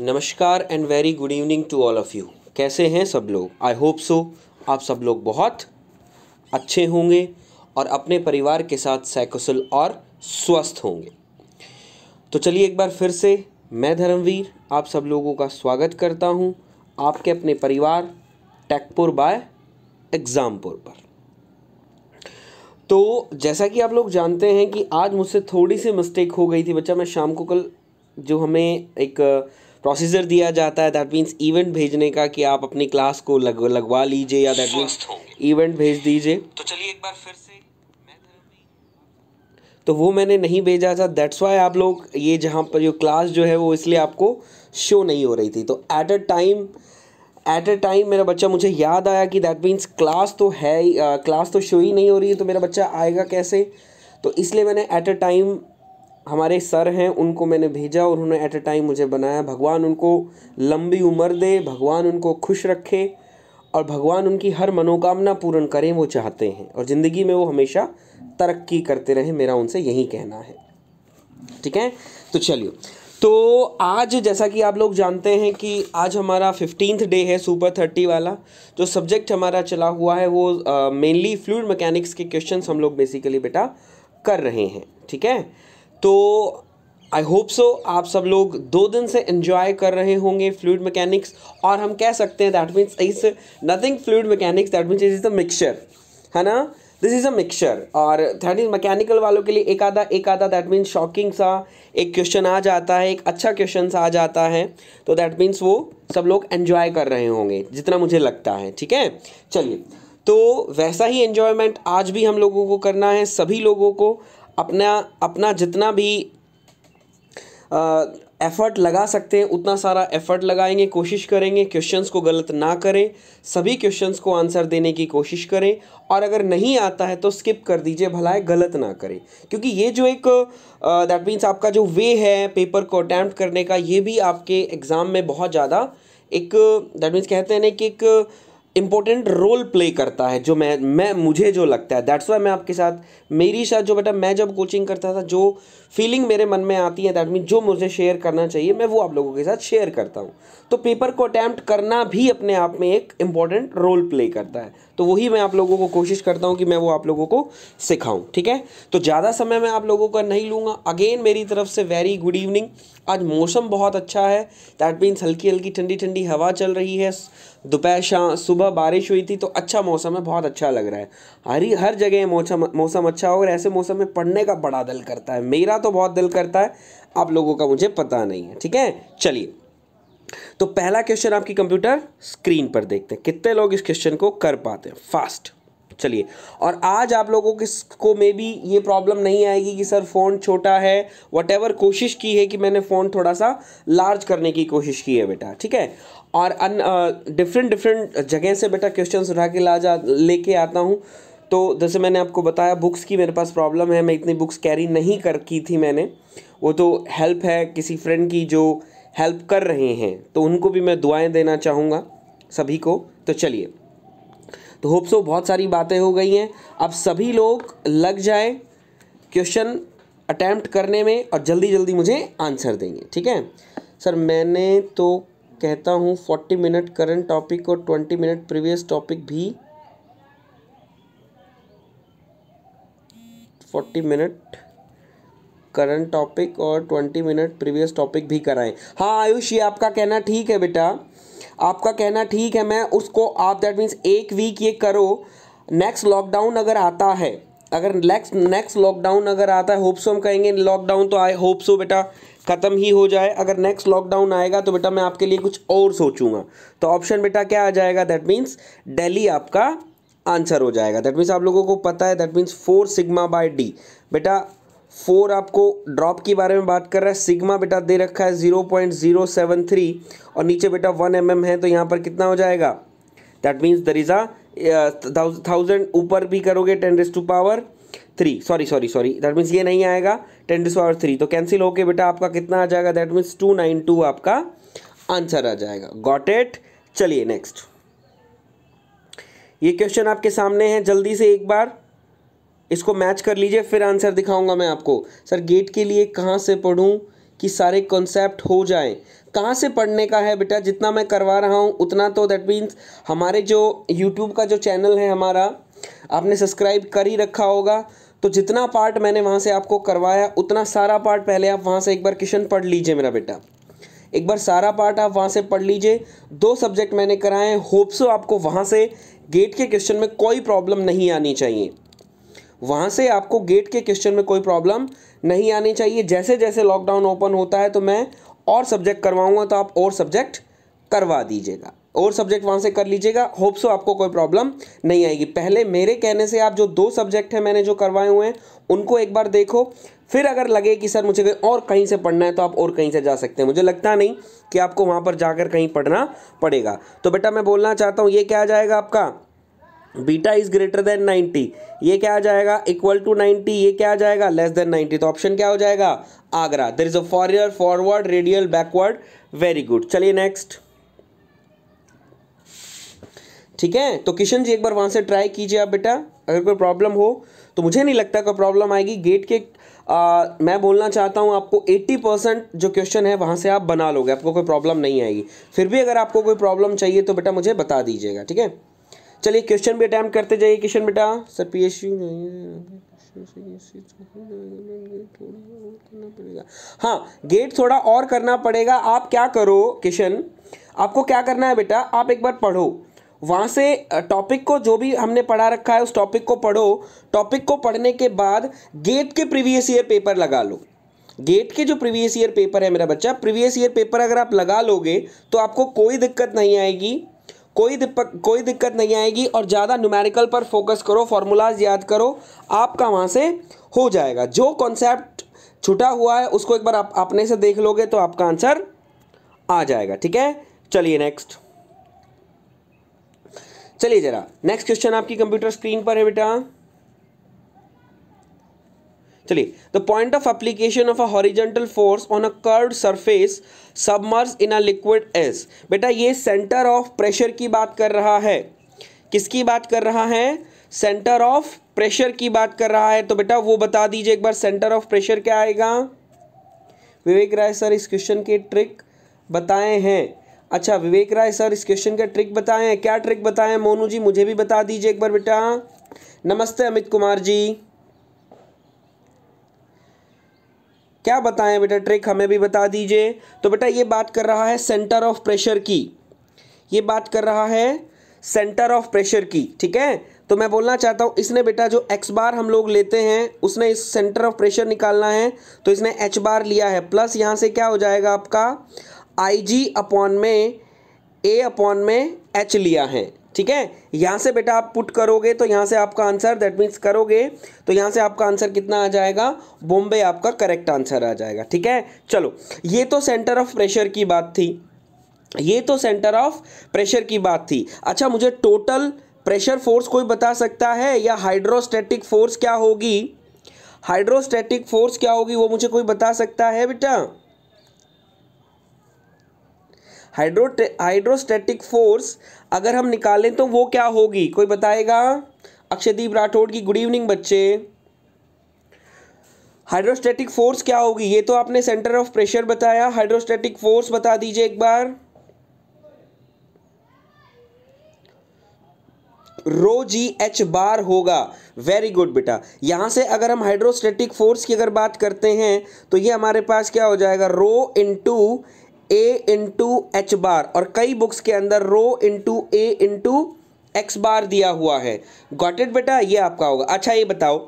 नमस्कार and very good evening to all of you कैसे हैं सब लोग आई होप सो आप सब लोग बहुत अच्छे होंगे और अपने परिवार के साथ सैकुशल और स्वस्थ होंगे तो चलिए एक बार फिर से मैं धर्मवीर आप सब लोगों का स्वागत करता हूँ आपके अपने परिवार टेकपुर बाय एग्ज़ामपुर पर तो जैसा कि आप लोग जानते हैं कि आज मुझसे थोड़ी सी मिस्टेक हो गई थी बच्चा मैं शाम को कल जो हमें एक प्रोसीजर दिया जाता है दैट मीन्स इवेंट भेजने का कि आप अपनी क्लास को लग, लगवा लीजिए या दैट मीन्स इवेंट भेज दीजिए तो चलिए एक बार फिर से तो वो मैंने नहीं भेजा था दैट्स वाई आप लोग ये जहाँ पर जो क्लास जो है वो इसलिए आपको शो नहीं हो रही थी तो at a time at a time मेरा बच्चा मुझे याद आया कि दैट मीन्स क्लास तो है क्लास तो शो ही नहीं हो रही है तो मेरा बच्चा आएगा कैसे तो इसलिए मैंने ऐट अ टाइम हमारे सर हैं उनको मैंने भेजा और उन्होंने एट अ टाइम मुझे बनाया भगवान उनको लंबी उम्र दे भगवान उनको खुश रखे और भगवान उनकी हर मनोकामना पूर्ण करें वो चाहते हैं और ज़िंदगी में वो हमेशा तरक्की करते रहें मेरा उनसे यही कहना है ठीक है तो चलिए तो आज जैसा कि आप लोग जानते हैं कि आज हमारा फिफ्टींथ डे है सुपर थर्टी वाला जो सब्जेक्ट हमारा चला हुआ है वो मेनली फ्लूड मैकेनिक्स के क्वेश्चंस हम लोग बेसिकली बेटा कर रहे हैं ठीक है तो आई होप सो आप सब लोग दो दिन से इन्जॉय कर रहे होंगे फ्लूड मैकेनिक्स और हम कह सकते हैं that means is nothing fluid mechanics that means it is the mixture है ना दिस इज़ अ मिक्सचर और दैट इज मैकेनिकल वालों के लिए एक आधा एक आधा दैट मीन्स शॉकिंग सा एक क्वेश्चन आ जाता है एक अच्छा क्वेश्चन सा आ जाता है तो दैट मीन्स वो सब लोग एन्जॉय कर रहे होंगे जितना मुझे लगता है ठीक है चलिए तो वैसा ही एन्जॉयमेंट आज भी हम लोगों को करना है सभी लोगों को अपना अपना जितना भी एफ़र्ट लगा सकते हैं उतना सारा एफ़र्ट लगाएंगे कोशिश करेंगे क्वेश्चंस को गलत ना करें सभी क्वेश्चंस को आंसर देने की कोशिश करें और अगर नहीं आता है तो स्किप कर दीजिए भलाए गलत ना करें क्योंकि ये जो एक दैट मीन्स आपका जो वे है पेपर को अटैम्प्ट करने का ये भी आपके एग्ज़ाम में बहुत ज़्यादा एक दैट मीन्स कहते हैं ना कि एक इम्पोर्टेंट रोल प्ले करता है जो मैं मैं मुझे जो लगता है दैट्स वाई मैं आपके साथ मेरी साथ जो बेटा मैं जब कोचिंग करता था जो फीलिंग मेरे मन में आती है दैट मीन जो मुझे शेयर करना चाहिए मैं वो आप लोगों के साथ शेयर करता हूँ तो पेपर को अटैम्प्ट करना भी अपने आप में एक इम्पॉर्टेंट रोल प्ले करता है तो वही मैं आप लोगों को कोशिश करता हूँ कि मैं वो आप लोगों को सिखाऊँ ठीक है तो ज़्यादा समय मैं आप लोगों का नहीं लूँगा अगेन मेरी तरफ से वेरी गुड इवनिंग आज मौसम बहुत अच्छा है दैट मीन्स हल्की हल्की ठंडी ठंडी हवा चल रही है दोपहर शाम सुबह बारिश हुई थी तो अच्छा मौसम है बहुत अच्छा लग रहा है हरी हर जगह मौसम मौसम अच्छा हो और ऐसे मौसम में पढ़ने का बड़ा दिल करता है मेरा तो बहुत दिल करता है आप लोगों का मुझे पता नहीं है ठीक है चलिए तो पहला क्वेश्चन आपकी कंप्यूटर स्क्रीन पर देखते हैं कितने लोग इस क्वेश्चन को कर पाते हैं फास्ट चलिए और आज आप लोगों के को मे भी ये प्रॉब्लम नहीं आएगी कि सर फ़ोन छोटा है वट कोशिश की है कि मैंने फ़ोन थोड़ा सा लार्ज करने की कोशिश की है बेटा ठीक है और अन डिफरेंट डिफरेंट जगह से बेटा क्वेश्चन उठा के ला जा लेके आता हूँ तो जैसे मैंने आपको बताया बुक्स की मेरे पास प्रॉब्लम है मैं इतनी बुक्स कैरी नहीं कर की थी मैंने वो तो हेल्प है किसी फ्रेंड की जो हेल्प कर रहे हैं तो उनको भी मैं दुआएं देना चाहूँगा सभी को तो चलिए तो होप सो बहुत सारी बातें हो गई हैं अब सभी लोग लग जाए क्वेश्चन अटैम्प्ट करने में और जल्दी जल्दी मुझे आंसर देंगे ठीक है सर मैंने तो कहता हूँ फोर्टी मिनट करंट टॉपिक और ट्वेंटी मिनट प्रीवियस टॉपिक भी फोर्टी मिनट करंट टॉपिक और ट्वेंटी मिनट प्रीवियस टॉपिक भी कराएं हाँ आयुष ये आपका कहना ठीक है बेटा आपका कहना ठीक है मैं उसको आप दैट मीन्स एक वीक ये करो नेक्स्ट लॉकडाउन अगर आता है अगर नेक्स्ट नेक्स्ट लॉकडाउन अगर आता है होप्सो हम कहेंगे लॉकडाउन तो आए होप्सो बेटा ख़त्म ही हो जाए अगर नेक्स्ट लॉकडाउन आएगा तो बेटा मैं आपके लिए कुछ और सोचूंगा तो ऑप्शन बेटा क्या आ जाएगा दैट मीन्स डेली आपका आंसर हो जाएगा दैट मीन्स आप लोगों को पता है that means four sigma by D बेटा फोर आपको ड्रॉप के बारे में बात कर रहा है सिग्मा बेटा दे रखा है zero point zero seven three और नीचे बेटा वन एम है तो यहाँ पर कितना हो जाएगा that means there is a thousand ऊपर भी करोगे ten raise to power three sorry sorry sorry that means ये नहीं आएगा टेन टू पावर थ्री तो कैंसिल होके बेटा आपका कितना आ जाएगा that means two nine two आपका आंसर आ जाएगा गॉट एट चलिए नेक्स्ट ये क्वेश्चन आपके सामने है जल्दी से एक बार इसको मैच कर लीजिए फिर आंसर दिखाऊंगा मैं आपको सर गेट के लिए कहाँ से पढ़ूँ कि सारे कॉन्सेप्ट हो जाए कहाँ से पढ़ने का है बेटा जितना मैं करवा रहा हूँ उतना तो दैट मीन्स हमारे जो यूट्यूब का जो चैनल है हमारा आपने सब्सक्राइब कर ही रखा होगा तो जितना पार्ट मैंने वहाँ से आपको करवाया उतना सारा पार्ट पहले आप वहाँ से एक बार क्वेश्चन पढ़ लीजिए मेरा बेटा एक बार सारा पार्ट आप वहाँ से पढ़ लीजिए दो सब्जेक्ट मैंने कराए हैं होप्सो आपको वहाँ से गेट के क्वेश्चन में कोई प्रॉब्लम नहीं आनी चाहिए वहाँ से आपको गेट के क्वेश्चन में कोई प्रॉब्लम नहीं आनी चाहिए जैसे जैसे लॉकडाउन ओपन होता है तो मैं और सब्जेक्ट करवाऊँगा तो आप और सब्जेक्ट करवा दीजिएगा और सब्जेक्ट वहाँ से कर लीजिएगा होप सो आपको कोई प्रॉब्लम नहीं आएगी पहले मेरे कहने से आप जो दो सब्जेक्ट हैं मैंने जो करवाए हुए हैं उनको एक बार देखो फिर अगर लगे कि सर मुझे और कहीं से पढ़ना है तो आप और कहीं से जा सकते हैं मुझे लगता नहीं कि आपको वहाँ पर जाकर कहीं पढ़ना पड़ेगा तो बेटा मैं बोलना चाहता हूँ ये क्या आ जाएगा आपका बीटा इज ग्रेटर देन 90 ये क्या आ जाएगा इक्वल टू 90 ये क्या आ जाएगा लेस देन 90 तो ऑप्शन क्या हो जाएगा आगरा देर इज अ फॉरियर forward radial backward very good चलिए नेक्स्ट ठीक है तो किशन जी एक बार वहां से ट्राई कीजिए आप बेटा अगर कोई प्रॉब्लम हो तो मुझे नहीं लगता कोई प्रॉब्लम आएगी गेट के आ, मैं बोलना चाहता हूं आपको 80 परसेंट जो क्वेश्चन है वहां से आप बना लोगे आपको कोई प्रॉब्लम नहीं आएगी फिर भी अगर आपको कोई प्रॉब्लम चाहिए तो बेटा मुझे बता दीजिएगा ठीक है चलिए क्वेश्चन भी अटैम्प्ट करते जाइए क्वेश्चन बेटा सर पी एस यू हाँ गेट थोड़ा और करना पड़ेगा आप क्या करो किशन आपको क्या करना है बेटा आप एक बार पढ़ो वहाँ से टॉपिक को जो भी हमने पढ़ा रखा है उस टॉपिक को पढ़ो टॉपिक को पढ़ने के बाद गेट के प्रीवियस ईयर पेपर लगा लो गेट के जो प्रीवियस ईयर पेपर है मेरा बच्चा प्रीवियस ईयर पेपर अगर आप लगा लोगे तो आपको कोई दिक्कत नहीं आएगी कोई दिक्कत कोई दिक्कत नहीं आएगी और ज़्यादा न्यूमेरिकल पर फोकस करो फार्मूलाज याद करो आपका वहाँ से हो जाएगा जो कॉन्सेप्ट छुटा हुआ है उसको एक बार आप अपने से देख लोगे तो आपका आंसर आ जाएगा ठीक है चलिए नेक्स्ट चलिए ज़रा नेक्स्ट क्वेश्चन आपकी कंप्यूटर स्क्रीन पर है बेटा चलिए the point of application of a horizontal force on a curved surface submerged in a liquid is बेटा ये सेंटर ऑफ प्रेशर की बात कर रहा है किसकी बात कर रहा है सेंटर ऑफ प्रेशर की बात कर रहा है तो बेटा वो बता दीजिए एक बार सेंटर ऑफ प्रेशर क्या आएगा विवेक राय सर इस क्वेश्चन के ट्रिक बताए हैं अच्छा विवेक राय सर इस क्वेश्चन का ट्रिक बताएं क्या ट्रिक बताएं मोनू जी मुझे भी बता दीजिए एक बार बेटा नमस्ते अमित कुमार जी क्या बताएं बेटा ट्रिक हमें भी बता दीजिए तो बेटा ये बात कर रहा है सेंटर ऑफ प्रेशर की ये बात कर रहा है सेंटर ऑफ प्रेशर की ठीक है तो मैं बोलना चाहता हूँ इसने बेटा जो एक्स बार हम लोग लेते हैं उसने इस सेंटर ऑफ प्रेशर निकालना है तो इसने एच बार लिया है प्लस यहाँ से क्या हो जाएगा आपका आई जी अपॉन में ए अपॉन में एच लिया है ठीक है यहाँ से बेटा आप पुट करोगे तो यहाँ से आपका आंसर दैट मीन्स करोगे तो यहाँ से आपका आंसर कितना आ जाएगा बॉम्बे आपका करेक्ट आंसर आ जाएगा ठीक है चलो ये तो सेंटर ऑफ प्रेशर की बात थी ये तो सेंटर ऑफ प्रेशर की बात थी अच्छा मुझे टोटल प्रेशर फोर्स कोई बता सकता है या हाइड्रोस्टेटिक फोर्स क्या होगी हाइड्रोस्टेटिक फोर्स क्या होगी वो मुझे कोई बता सकता है बेटा हाइड्रो हाइड्रोस्टेटिक फोर्स अगर हम निकालें तो वो क्या होगी कोई बताएगा अक्षयदीप राठौड़ की गुड इवनिंग बच्चे हाइड्रोस्टेटिक फोर्स क्या होगी ये तो आपने सेंटर ऑफ प्रेशर बताया हाइड्रोस्टेटिक फोर्स बता दीजिए एक बार रो जी एच बार होगा वेरी गुड बेटा यहां से अगर हम हाइड्रोस्टेटिक फोर्स की अगर बात करते हैं तो ये हमारे पास क्या हो जाएगा rho into A into H bar और कई बुक्स के अंदर rho into A into X bar दिया हुआ है गॉटेड बेटा ये आपका होगा अच्छा ये बताओ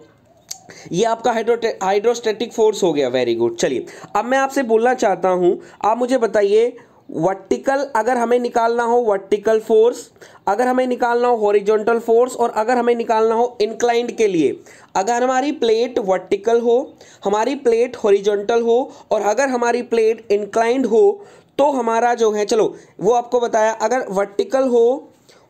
ये आपका हाइड्रोस्टेटिक फोर्स हो गया वेरी गुड चलिए अब मैं आपसे बोलना चाहता हूँ आप मुझे बताइए वर्टिकल अगर हमें निकालना हो वर्टिकल फोर्स अगर हमें निकालना हो हॉरिजॉन्टल फोर्स और अगर हमें निकालना हो इंक्लाइंड के लिए अगर हमारी प्लेट वर्टिकल हो हमारी प्लेट हॉरिजॉन्टल हो और अगर हमारी प्लेट इंक्लाइंड हो तो हमारा जो है चलो वो आपको बताया अगर वर्टिकल हो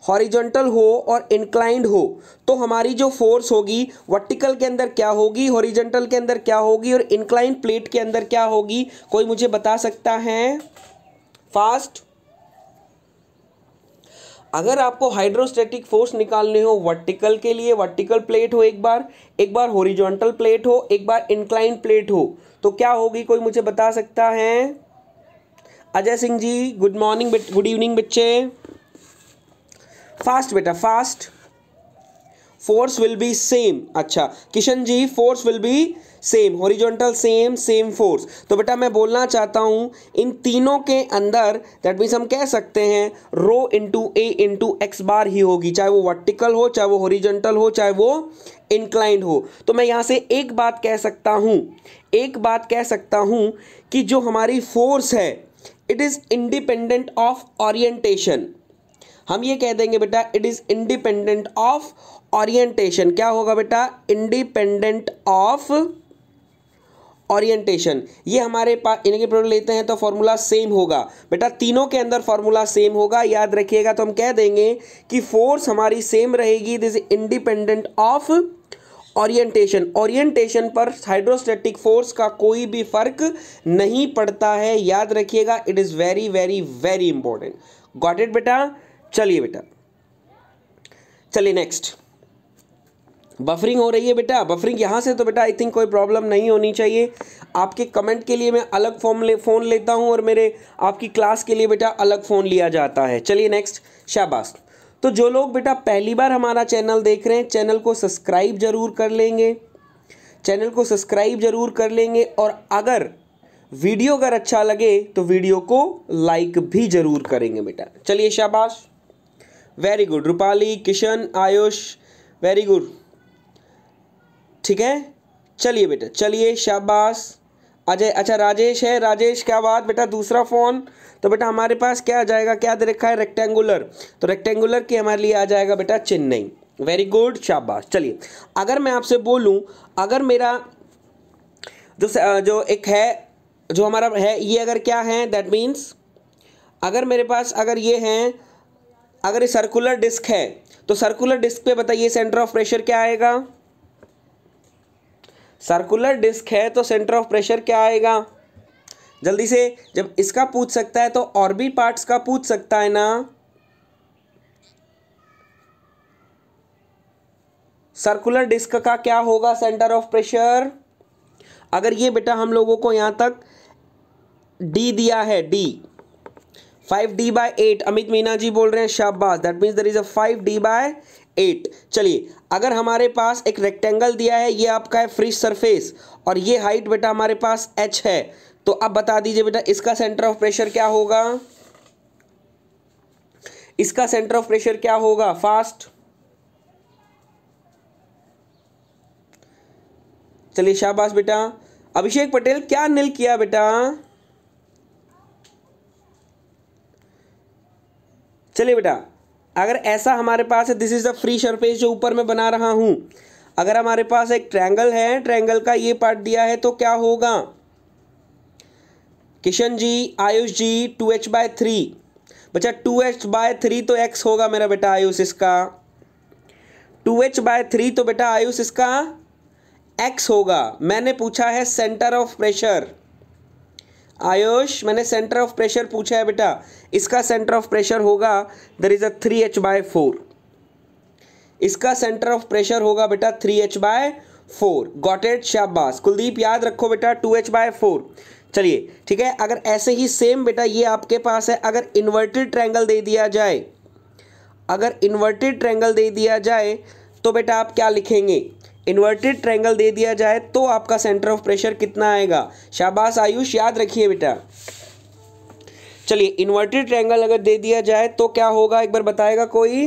हॉरिजॉन्टल हो और इंक्लाइंड हो तो हमारी जो फोर्स होगी वर्टिकल के अंदर क्या होगी हॉरिजॉन्टल के अंदर क्या होगी और इंक्लाइंड प्लेट के अंदर क्या होगी कोई मुझे बता सकता है फास्ट अगर आपको हाइड्रोस्टेटिक फोर्स निकालने हो वर्टिकल के लिए वर्टिकल प्लेट हो एक बार एक बार होरिजोनटल प्लेट हो एक बार इंक्लाइन प्लेट हो तो क्या होगी कोई मुझे बता सकता है Ajay Singh ji good morning good evening बच्चे फास्ट बेटा fast force will be same अच्छा Kishan ji force will be same horizontal same same force तो बेटा मैं बोलना चाहता हूँ इन तीनों के अंदर दैट मीन्स हम कह सकते हैं rho into A into X bar ही होगी चाहे वो वर्टिकल हो चाहे वो हॉरिजॉन्टल हो चाहे वो इंक्लाइंड हो तो मैं यहाँ से एक बात कह सकता हूँ एक बात कह सकता हूँ कि जो हमारी फोर्स है it is independent of orientation हम ये कह देंगे बेटा it is independent of orientation क्या होगा बेटा इंडिपेंडेंट ऑफ ओरिएंटेशन ये हमारे पास इनके प्रोडक्ट लेते हैं तो फॉर्मूला सेम होगा बेटा तीनों के अंदर फॉर्मूला सेम होगा याद रखिएगा तो हम कह देंगे कि फोर्स हमारी सेम रहेगी this independent of orientation orientation पर हाइड्रोस्टेटिक फोर्स का कोई भी फर्क नहीं पड़ता है याद रखिएगा it is very very very important got it बेटा चलिए बेटा चलिए नेक्स्ट बफरिंग हो रही है बेटा बफरिंग यहाँ से तो बेटा आई थिंक कोई प्रॉब्लम नहीं होनी चाहिए आपके कमेंट के लिए मैं अलग फॉर्म ले फ़ोन लेता हूँ और मेरे आपकी क्लास के लिए बेटा अलग फ़ोन लिया जाता है चलिए नेक्स्ट शाबाश तो जो लोग बेटा पहली बार हमारा चैनल देख रहे हैं चैनल को सब्सक्राइब ज़रूर कर लेंगे चैनल को सब्सक्राइब ज़रूर कर लेंगे और अगर वीडियो अगर अच्छा लगे तो वीडियो को लाइक भी ज़रूर करेंगे बेटा चलिए शाबाश very good Rupali Kishan Ayush very good ठीक है चलिए बेटा चलिए शाबाश अजय अच्छा राजेश है राजेश क्या बात बेटा दूसरा फ़ोन तो बेटा हमारे पास क्या आ जाएगा क्या दे रखा है रेक्टेंगुलर तो रेक्टेंगुलर के हमारे लिए आ जाएगा बेटा चेन्नई वेरी गुड शाबाश चलिए अगर मैं आपसे बोलूँ अगर मेरा जो जो एक है जो हमारा है ये अगर क्या है दैट मीन्स अगर मेरे पास अगर ये हैं अगर ये सर्कुलर डिस्क है तो सर्कुलर डिस्क पे बताइए सेंटर ऑफ प्रेशर क्या आएगा सर्कुलर डिस्क है तो सेंटर ऑफ प्रेशर क्या आएगा जल्दी से जब इसका पूछ सकता है तो और भी पार्ट्स का पूछ सकता है ना सर्कुलर डिस्क का क्या होगा सेंटर ऑफ प्रेशर अगर ये बेटा हम लोगों को यहां तक डी दिया है D five D by eight Amit Meena ji बोल रहे हैं शाबाश that means there is a five D by eight चलिए अगर हमारे पास एक रेक्टेंगल दिया है ये आपका है फ्री सरफेस और ये हाइट बेटा हमारे पास एच है तो अब बता दीजिए बेटा इसका सेंटर ऑफ प्रेशर क्या होगा इसका सेंटर ऑफ प्रेशर क्या होगा फास्ट चलिए शाबाश बेटा अभिषेक पटेल क्या निल किया बेटा चलिए बेटा अगर ऐसा हमारे पास है this is the free surface जो ऊपर मैं बना रहा हूँ अगर हमारे पास एक ट्रैंगल है ट्रैंगल का ये पार्ट दिया है तो क्या होगा Kishan ji Ayush ji two H by three बच्चा टू एच बाय थ्री तो एक्स होगा मेरा बेटा आयुष इसका टू एच बाय थ्री तो बेटा आयुष इसका एक्स होगा मैंने पूछा है सेंटर ऑफ प्रेशर आयुष मैंने सेंटर ऑफ प्रेशर पूछा है बेटा इसका सेंटर ऑफ प्रेशर होगा there is a three H by four इसका सेंटर ऑफ प्रेशर होगा बेटा three H by four got शाबास शाबाश कुलदीप याद रखो बेटा टू एच बाय फोर चलिए ठीक है अगर ऐसे ही सेम बेटा ये आपके पास है अगर इन्वर्टेड ट्रैंगल दे दिया जाए अगर इन्वर्टेड ट्रैंगल दे दिया जाए तो बेटा आप क्या लिखेंगे इन्वर्टेड ट्रायंगल दे दिया जाए तो आपका सेंटर ऑफ प्रेशर कितना आएगा शाबाश आयुष याद रखिए बेटा चलिए इन्वर्टेड ट्रायंगल अगर दे दिया जाए तो क्या होगा एक बार बताएगा कोई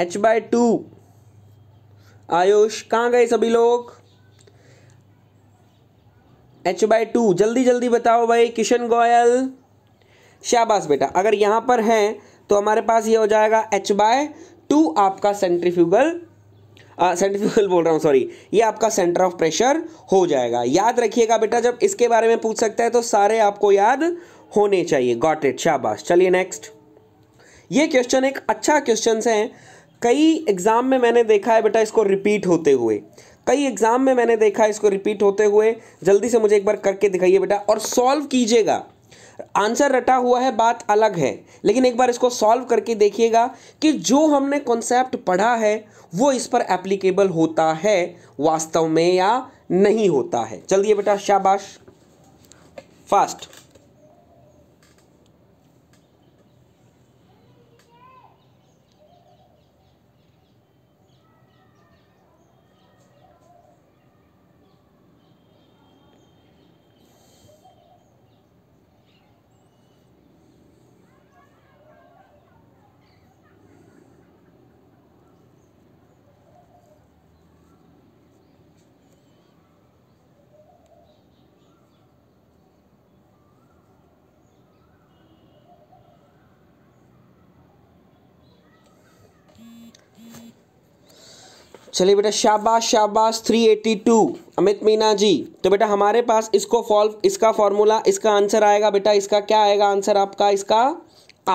एच बाय टू आयुष कहाँ गए सभी लोग एच बाय टू जल्दी जल्दी बताओ भाई किशन गोयल शाबाश बेटा अगर यहाँ पर हैं तो हमारे पास ये हो जाएगा एच बाय टू आपका सेंट्रीफ्यूगल सेंट्रीफ्यूगल बोल रहा हूँ सॉरी ये आपका सेंटर ऑफ प्रेशर हो जाएगा याद रखिएगा बेटा जब इसके बारे में पूछ सकता है तो सारे आपको याद होने चाहिए गॉट इट शाबाश चलिए नेक्स्ट ये क्वेश्चन एक अच्छा क्वेश्चन से है कई एग्ज़ाम में मैंने देखा है बेटा इसको रिपीट होते हुए कई एग्ज़ाम में मैंने देखा है इसको रिपीट होते हुए जल्दी से मुझे एक बार करके दिखाइए बेटा और सॉल्व कीजिएगा आंसर रटा हुआ है बात अलग है लेकिन एक बार इसको सॉल्व करके देखिएगा कि जो हमने कॉन्सेप्ट पढ़ा है वो इस पर एप्लीकेबल होता है वास्तव में या नहीं होता है चलिए बेटा शाबाश फास्ट चलिए बेटा शाबाश शाबाश 382 अमित मीना जी तो बेटा हमारे पास इसको फॉल्व इसका फॉर्मूला इसका आंसर आएगा बेटा इसका क्या आएगा आंसर आपका इसका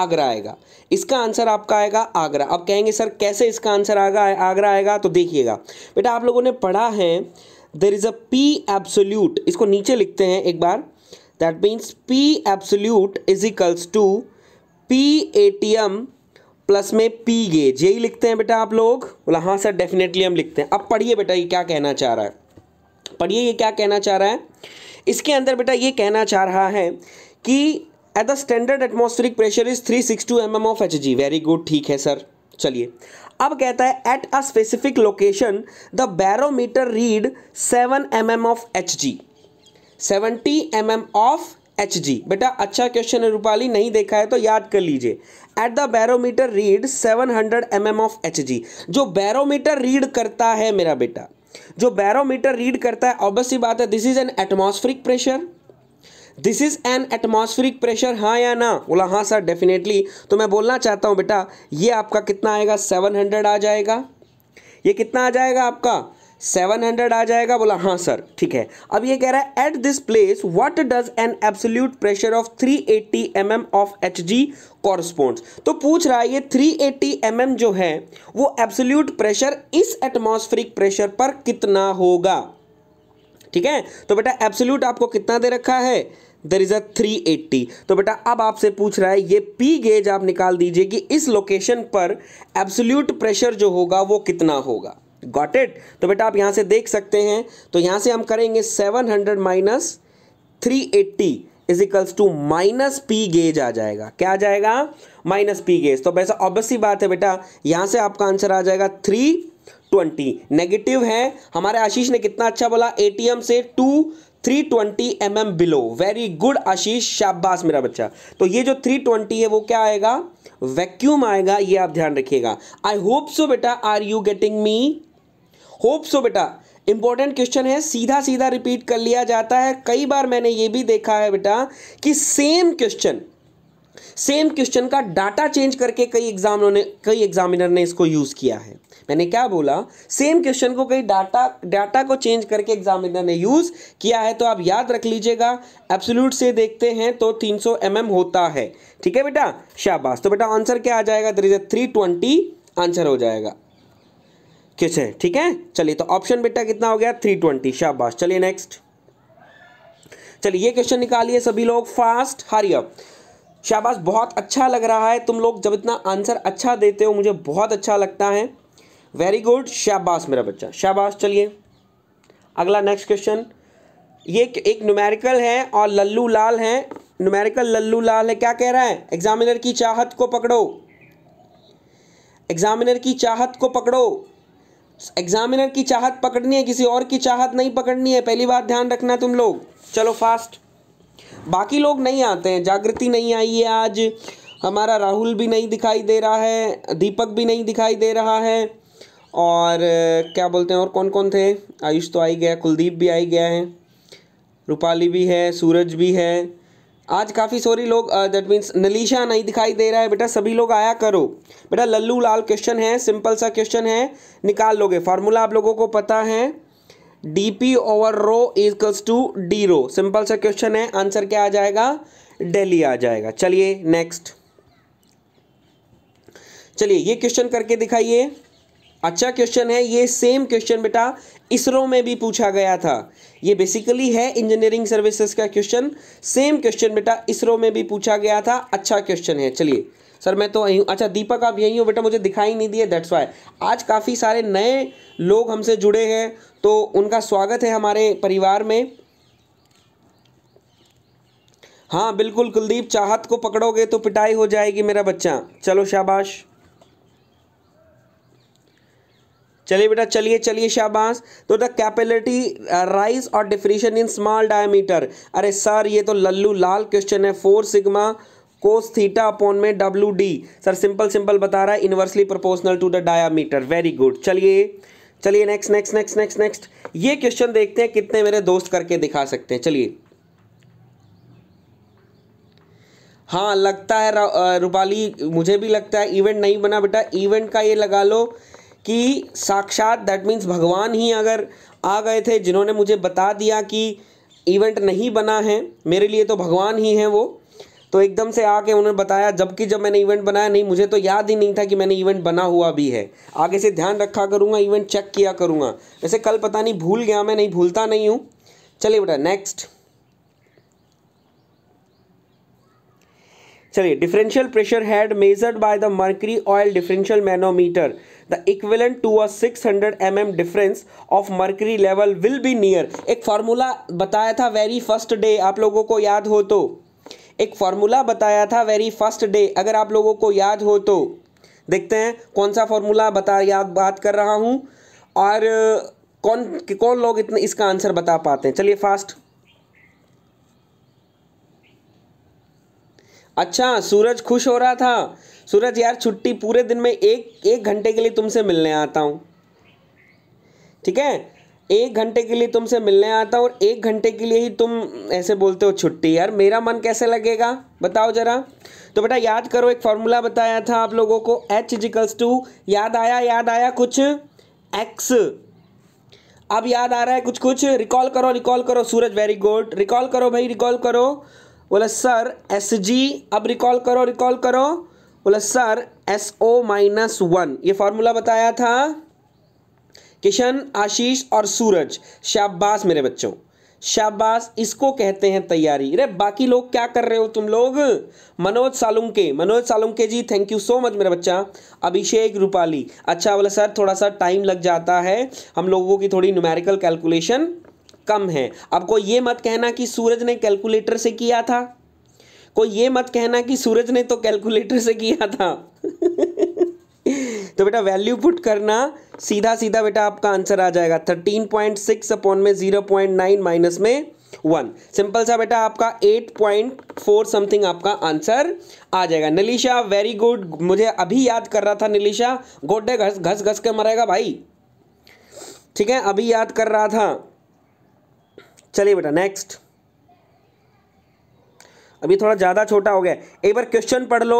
आगरा आएगा इसका आंसर आपका आएगा आगरा अब कहेंगे सर कैसे इसका आंसर आएगा आगरा आएगा तो देखिएगा बेटा आप लोगों ने पढ़ा है there is a P absolute इसको नीचे लिखते हैं एक बार that means P absolute equals to P A T M plus में पी गेज यही लिखते हैं बेटा आप लोग बोला हाँ सर डेफिनेटली हम लिखते हैं अब पढ़िए बेटा ये क्या कहना चाह रहा है पढ़िए ये क्या कहना चाह रहा है इसके अंदर बेटा ये कहना चाह रहा है कि at the standard atmospheric pressure is three six two M M of H G very good ठीक है सर चलिए अब कहता है at a specific location the barometer read seven M M of H G seventy M M of H G बेटा अच्छा question है रूपाली नहीं देखा है तो याद कर लीजिए at the barometer read 700 hundred M M of H जो बैरोमीटर रीड करता है मेरा बेटा जो बैरोमीटर रीड करता है ऑब्वियस ही बात है this is an atmospheric pressure this is an atmospheric pressure हाँ या ना बोला हाँ सर डेफिनेटली तो मैं बोलना चाहता हूँ बेटा ये आपका कितना आएगा 700 आ जाएगा ये कितना आ जाएगा आपका सेवन हंड्रेड आ जाएगा बोला हाँ सर ठीक है अब ये कह रहा है at this place what does an absolute pressure of three eighty M M of H G corresponds तो पूछ रहा है ये थ्री एट्टी एम एम जो है वो एब्सोल्यूट प्रेशर इस एटमॉस्फेरिक प्रेशर पर कितना होगा ठीक है तो बेटा एब्सोल्यूट आपको कितना दे रखा है there is a three eighty तो बेटा अब आपसे पूछ रहा है ये पी गेज आप निकाल दीजिए कि इस लोकेशन पर एब्सोल्यूट प्रेशर जो होगा वो कितना होगा गॉट इट तो बेटा आप यहाँ से देख सकते हैं तो यहाँ से हम करेंगे seven hundred minus three eighty is equals to minus P gauge आ जाएगा क्या आ जाएगा माइनस पी गेज तो वैसा ऑब्वियस ही बात है बेटा यहाँ से आपका आंसर आ जाएगा थ्री ट्वेंटी नेगेटिव है हमारे आशीष ने कितना अच्छा बोला एटीएम से two three twenty M M below very good Ashish शाबाश मेरा बच्चा तो ये जो थ्री ट्वेंटी है वो क्या आएगा वैक्यूम आएगा ये आप ध्यान रखिएगा आई होप सो बेटा are you getting me hope so बेटा इंपॉर्टेंट क्वेश्चन है सीधा सीधा रिपीट कर लिया जाता है कई बार मैंने ये भी देखा है बेटा कि सेम क्वेश्चन सेम क्वेश्चन का डाटा चेंज करके कई एग्जाम ने कई एग्जामिनर ने इसको यूज़ किया है मैंने क्या बोला सेम क्वेश्चन को कई डाटा डाटा को चेंज करके एग्जामिनर ने यूज़ किया है तो आप याद रख लीजिएगा एब्सोल्यूट से देखते हैं तो 300 सौ mm होता है ठीक है बेटा शाबाश तो बेटा आंसर क्या आ जाएगा there is a three answer हो जाएगा किस है ठीक है चलिए तो ऑप्शन बेटा कितना हो गया थ्री ट्वेंटी शाबाश चलिए नेक्स्ट चलिए ये क्वेश्चन निकालिए सभी लोग फास्ट हरियप शाबाश बहुत अच्छा लग रहा है तुम लोग जब इतना आंसर अच्छा देते हो मुझे बहुत अच्छा लगता है वेरी गुड शाबाश मेरा बच्चा शाबाश चलिए अगला नेक्स्ट क्वेश्चन ये एक न्यूमेरिकल है और लल्लू लाल है न्यूमेरिकल लल्लू लाल है क्या कह रहा है एग्जामिनर की चाहत को पकड़ो एग्जामिनर की चाहत को पकड़ो एग्जामिनर की चाहत पकड़नी है किसी और की चाहत नहीं पकड़नी है पहली बात ध्यान रखना तुम लोग चलो फास्ट बाकी लोग नहीं आते हैं जागृति नहीं आई है आज हमारा राहुल भी नहीं दिखाई दे रहा है दीपक भी नहीं दिखाई दे रहा है और क्या बोलते हैं और कौन कौन थे आयुष तो आई गया कुलदीप भी आई गया है रूपाली भी है सूरज भी है आज काफ़ी सॉरी लोग दैट uh, मीन्स नलीशा नहीं दिखाई दे रहा है बेटा सभी लोग आया करो बेटा लल्लू लाल क्वेश्चन है सिंपल सा क्वेश्चन है निकाल लोगे फार्मूला आप लोगों को पता है D P over rho equals to D rho simple सा क्वेश्चन है आंसर क्या आ जाएगा डेली आ जाएगा चलिए नेक्स्ट चलिए ये क्वेश्चन करके दिखाइए अच्छा क्वेश्चन है ये सेम क्वेश्चन बेटा इसरो में भी पूछा गया था ये बेसिकली है इंजीनियरिंग सर्विसेज का क्वेश्चन सेम क्वेश्चन बेटा इसरो में भी पूछा गया था अच्छा क्वेश्चन है चलिए सर मैं तो यही अच्छा दीपक आप यही हो बेटा मुझे दिखाई नहीं दिए दैट्स वाई आज काफ़ी सारे नए लोग हमसे जुड़े हैं तो उनका स्वागत है हमारे परिवार में हाँ बिल्कुल कुलदीप चाहत को पकड़ोगे तो पिटाई हो जाएगी मेरा बच्चा चलो शाबाश चलिए बेटा चलिए चलिए शाबाश तो द कैपेलिटी राइज और डिफ्रीशन इन स्मॉल डायमीटर अरे सर ये तो लल्लू लाल क्वेश्चन है four sigma cos theta upon में W D sir simple simple बता रहा है inversely proportional to the diameter very good चलिए चलिए next next next next next ये क्वेश्चन देखते हैं कितने मेरे दोस्त करके दिखा सकते हैं चलिए हाँ लगता है रूपाली मुझे भी लगता है इवेंट नहीं बना बेटा इवेंट का ये लगा लो कि साक्षात दैट मीन्स भगवान ही अगर आ गए थे जिन्होंने मुझे बता दिया कि इवेंट नहीं बना है मेरे लिए तो भगवान ही हैं वो तो एकदम से आके उन्होंने बताया जबकि जब मैंने इवेंट बनाया नहीं मुझे तो याद ही नहीं था कि मैंने इवेंट बना हुआ भी है आगे से ध्यान रखा करूँगा इवेंट चेक किया करूँगा वैसे कल पता नहीं भूल गया मैं नहीं भूलता नहीं हूँ चलिए बेटा नेक्स्ट चलिए differential pressure head measured by the mercury oil differential manometer the equivalent to a 600 hundred M M difference of mercury level will be near एक फार्मूला बताया था वेरी फर्स्ट डे आप लोगों को याद हो तो एक फार्मूला बताया था वेरी फर्स्ट डे अगर आप लोगों को याद हो तो देखते हैं कौन सा फार्मूला बता याद बात कर रहा हूँ और कौन कौन लोग इतने इसका आंसर बता पाते हैं चलिए फास्ट अच्छा सूरज खुश हो रहा था सूरज यार छुट्टी पूरे दिन में एक एक घंटे के लिए तुमसे मिलने आता हूँ ठीक है एक घंटे के लिए तुमसे मिलने आता हूँ और एक घंटे के लिए ही तुम ऐसे बोलते हो छुट्टी यार मेरा मन कैसे लगेगा बताओ ज़रा तो बेटा याद करो एक फार्मूला बताया था आप लोगों को एच इजिकल्स टू याद आया याद आया कुछ एक्स अब याद आ रहा है कुछ कुछ रिकॉल करो रिकॉल करो सूरज वेरी गुड रिकॉल करो भाई रिकॉल करो बोला सर एस जी अब रिकॉल करो रिकॉल करो बोला sir S O minus one ये फॉर्मूला बताया था किशन आशीष और सूरज शाबाश मेरे बच्चों शाबाश इसको कहते हैं तैयारी अरे बाकी लोग क्या कर रहे हो तुम लोग Manoj Salunke Manoj Salunke ji thank you so much मेरा बच्चा अभिषेक रूपाली अच्छा बोले सर थोड़ा सा टाइम लग जाता है हम लोगों की थोड़ी न्यूमेरिकल कैलकुलेशन कम है आपको ये मत कहना कि सूरज ने कैलकुलेटर से किया था कोई ये मत कहना कि सूरज ने तो कैलकुलेटर से किया था तो बेटा वैल्यू पुट करना सीधा सीधा बेटा आपका आंसर आ जाएगा थर्टीन पॉइंट सिक्स अपॉन में जीरो पॉइंट नाइन माइनस में वन सिंपल सा बेटा आपका एट पॉइंट फोर समथिंग आपका आंसर आ जाएगा नलीशा वेरी गुड मुझे अभी याद कर रहा था नलीशा गोड्डे घस घस घस के मरेगा भाई ठीक है अभी याद कर रहा था चलिए बेटा नेक्स्ट अभी थोड़ा ज़्यादा छोटा हो गया एक बार क्वेश्चन पढ़ लो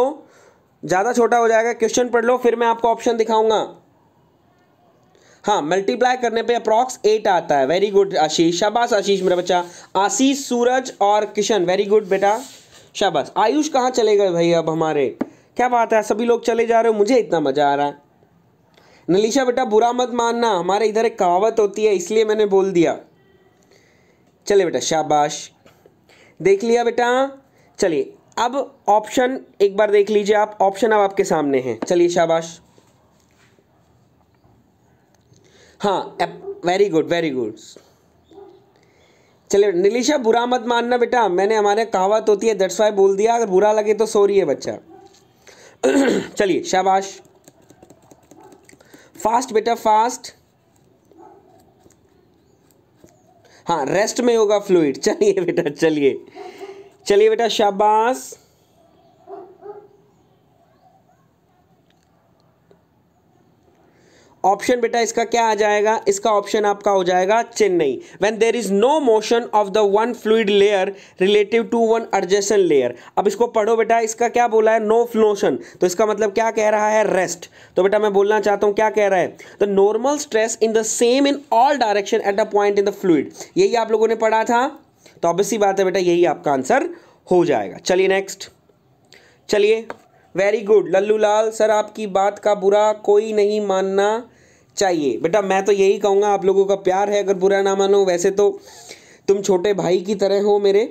ज़्यादा छोटा हो जाएगा क्वेश्चन पढ़ लो फिर मैं आपको ऑप्शन दिखाऊंगा हाँ मल्टीप्लाई करने पे अप्रॉक्स एट आता है वेरी गुड आशीष शाबाश आशीष मेरा बच्चा आशीष सूरज और किशन वेरी गुड बेटा शाबाश आयुष कहाँ चले गए भाई अब हमारे क्या बात है सभी लोग चले जा रहे हो मुझे इतना मज़ा आ रहा है नलीशा बेटा बुरा मत मानना हमारे इधर एक कहावत होती है इसलिए मैंने बोल दिया चले बेटा शाबाश देख लिया बेटा चलिए अब ऑप्शन एक बार देख लीजिए आप ऑप्शन अब आपके सामने हैं चलिए शाबाश हाँ वेरी गुड वेरी गुड चलिए नीलिशा बुरा मत मानना बेटा मैंने हमारे कहावत होती है दट्स वाई बोल दिया अगर बुरा लगे तो सो रही है बच्चा चलिए शाबाश फास्ट बेटा फास्ट हाँ रेस्ट में होगा फ्लूड चलिए बेटा चलिए चलिए बेटा शाबाश ऑप्शन बेटा इसका क्या आ जाएगा इसका ऑप्शन आपका हो जाएगा चेन्नई when there is no motion of the one fluid layer relative to one adjacent layer अब इसको पढ़ो बेटा इसका क्या बोला है नो फ्लोशन तो इसका मतलब क्या कह रहा है रेस्ट तो बेटा मैं बोलना चाहता हूं क्या कह रहा है the normal stress in the same in all direction at a point in the fluid यही आप लोगों ने पढ़ा था तो अब इसी बात है बेटा यही आपका आंसर हो जाएगा चलिए नेक्स्ट चलिए very good Lallu Lal sir आपकी बात का बुरा कोई नहीं मानना चाहिए बेटा मैं तो यही कहूँगा आप लोगों का प्यार है अगर बुरा ना मानो वैसे तो तुम छोटे भाई की तरह हो मेरे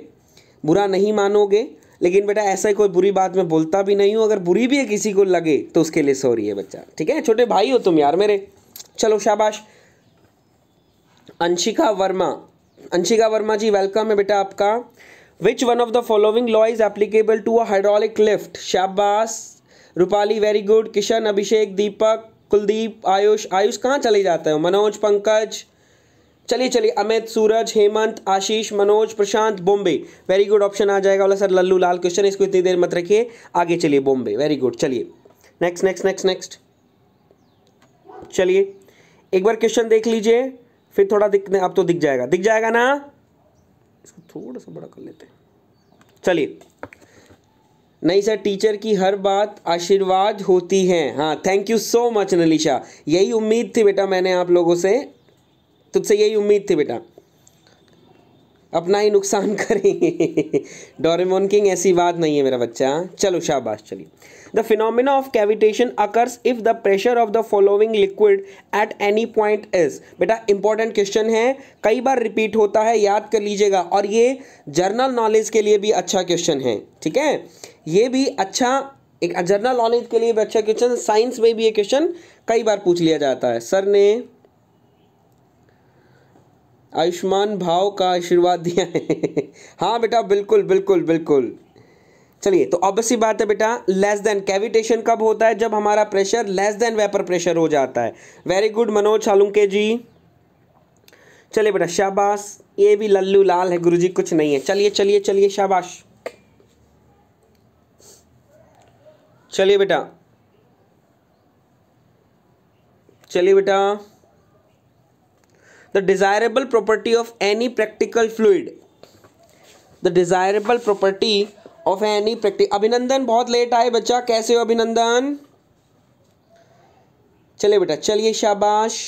बुरा नहीं मानोगे लेकिन बेटा ऐसा ही कोई बुरी बात मैं बोलता भी नहीं हूँ अगर बुरी भी है किसी को लगे तो उसके लिए सॉरी है बच्चा ठीक है छोटे भाई हो तुम यार मेरे चलो शाबाश अंशिका वर्मा अंशिका वर्मा जी वेलकम है बेटा आपका which one of the following law is applicable to a hydraulic lift शाबास रूपाली वेरी गुड किशन अभिषेक दीपक कुलदीप आयुष आयुष कहाँ चले जाते हो मनोज पंकज चलिए चलिए Amit Suraj Hemant Ashish Manoj Prashant Bombay very good option आ जाएगा बोला सर लल्लू लाल क्वेश्चन इसको इतनी देर मत रखिए आगे चलिए बॉम्बे वेरी गुड चलिए नेक्स्ट नेक्स्ट नेक्स्ट नेक्स्ट चलिए एक बार क्वेश्चन देख लीजिए फिर थोड़ा दिख अब तो दिख जाएगा दिख जाएगा ना इसको थोड़ा सा बड़ा कर लेते हैं चलिए नहीं सर टीचर की हर बात आशीर्वाद होती है हाँ thank you so much Nalisha यही उम्मीद थी बेटा मैंने आप लोगों से तुझसे यही उम्मीद थी बेटा अपना ही नुकसान करेंगे डोरेमोन किंग ऐसी बात नहीं है मेरा बच्चा चलो शाबाश चलिए the phenomena of cavitation occurs if the pressure of the following liquid at any point is बेटा इंपॉर्टेंट क्वेश्चन है कई बार रिपीट होता है याद कर लीजिएगा और ये जर्नल नॉलेज के लिए भी अच्छा क्वेश्चन है ठीक है ये भी अच्छा एक जर्नल नॉलेज के लिए भी अच्छा क्वेश्चन साइंस में भी ये क्वेश्चन कई बार पूछ लिया जाता है सर ने आयुष्मान भाव का आशीर्वाद दिया है हाँ बेटा बिल्कुल बिल्कुल बिल्कुल चलिए तो अब सी बात है बेटा लेस देन कैविटेशन कब होता है जब हमारा pressure less than vapour pressure हो जाता है वेरी गुड मनोज सालुंके जी चलिए बेटा शाबाश ये भी लल्लू लाल है गुरुजी कुछ नहीं है चलिए चलिए चलिए शाबाश चलिए बेटा चलिए बेटा the desirable property of any practical fluid the desirable property of any practical अभिनंदन बहुत लेट आए बच्चा कैसे हो अभिनंदन चलिए बेटा चलिए शाबाश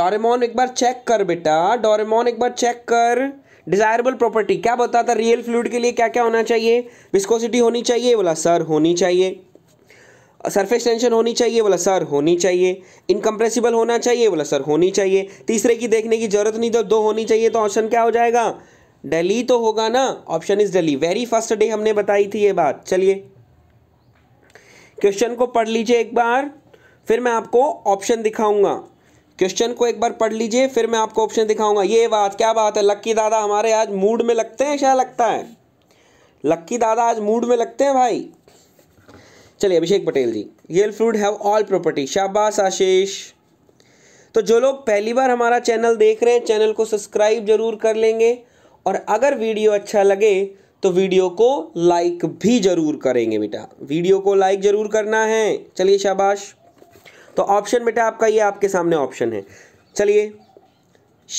डोरेमोन एक बार चेक कर बेटा डोरेमोन एक बार चेक कर डिजायरेबल प्रॉपर्टी क्या बताता रियल फ्लूड के लिए क्या क्या होना चाहिए विस्कोसिटी होनी चाहिए बोला सर होनी चाहिए सरफेस टेंशन होनी चाहिए बोला सर होनी चाहिए इनकम्प्रेसिबल होना चाहिए बोला सर होनी चाहिए तीसरे की देखने की जरूरत नहीं तो दो होनी चाहिए तो ऑप्शन क्या हो जाएगा डेली तो होगा ना option is daily very first day हमने बताई थी ये बात चलिए क्वेश्चन को पढ़ लीजिए एक बार फिर मैं आपको ऑप्शन दिखाऊंगा क्वेश्चन को एक बार पढ़ लीजिए फिर मैं आपको ऑप्शन दिखाऊंगा ये बात क्या बात है लक्की दादा हमारे आज मूड में लगते हैं क्या लगता है लक्की दादा आज मूड में लगते हैं भाई चलिए Abhishek Patel ji real fruit have all property शाबाश आशीष तो जो लोग पहली बार हमारा चैनल देख रहे हैं चैनल को सब्सक्राइब जरूर कर लेंगे और अगर वीडियो अच्छा लगे तो वीडियो को लाइक भी जरूर करेंगे बेटा वीडियो को लाइक जरूर करना है चलिए शाबाश तो ऑप्शन बेटा आपका ये आपके सामने ऑप्शन है चलिए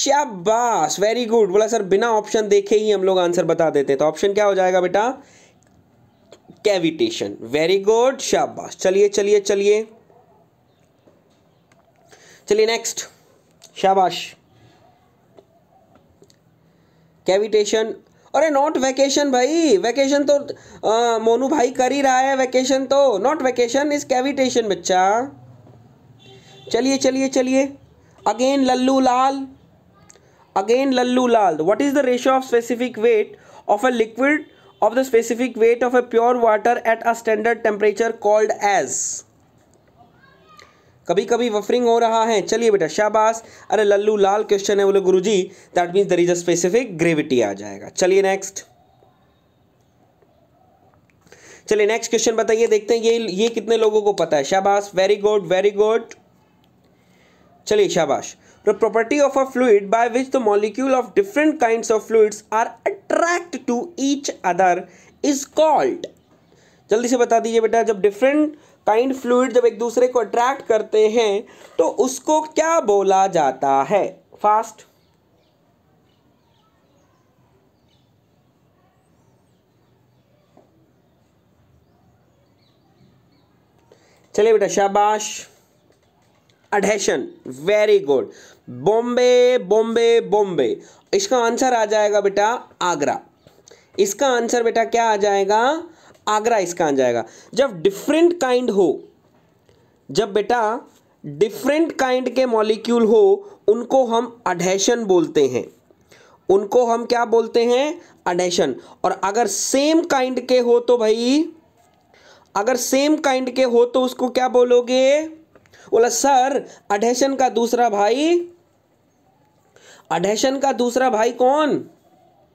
शाबाश वेरी गुड बोला सर बिना ऑप्शन देखे ही हम लोग आंसर बता देते हैं तो ऑप्शन क्या हो जाएगा बेटा कैविटेशन वेरी गुड शाबाश चलिए चलिए चलिए चलिए नेक्स्ट शाबाश कैविटेशन अरे नॉट वैकेशन भाई वैकेशन तो मोनू भाई कर ही रहा है वैकेशन तो नॉट वैकेशन इज कैविटेशन बच्चा चलिए चलिए चलिए again Lallu Lal again Lallu Lal what is the ratio of specific weight of a liquid of the specific weight of a pure water at a standard temperature called as कभी कभी buffering हो रहा है चलिए बेटा शाबाश अरे लल्लू लाल क्वेश्चन है बोले गुरु जी that means there is a specific gravity आ जाएगा चलिए नेक्स्ट चलिए नेक्स्ट क्वेश्चन बताइए देखते हैं ये ये कितने लोगों को पता है शाबाश वेरी गुड वेरी गुड चलिए शाबाश the property of a fluid by which the molecule of different kinds of fluids are attracted to each other is called जल्दी से बता दीजिए बेटा जब डिफरेंट काइंड फ्लूड जब एक दूसरे को अट्रैक्ट करते हैं तो उसको क्या बोला जाता है फास्ट चलिए बेटा शाबाश adhesion very good Bombay Bombay Bombay इसका आंसर आ जाएगा बेटा आगरा इसका आंसर बेटा क्या आ जाएगा आगरा इसका आ जाएगा जब डिफरेंट काइंड हो जब बेटा डिफरेंट काइंड के मॉलिक्यूल हो उनको हम अडेशन बोलते हैं उनको हम क्या बोलते हैं अडेशन और अगर सेम काइंड के हो तो भाई अगर सेम काइंड के हो तो उसको क्या बोलोगे बोला सर अडेशन का दूसरा भाई अडेशन का दूसरा भाई कौन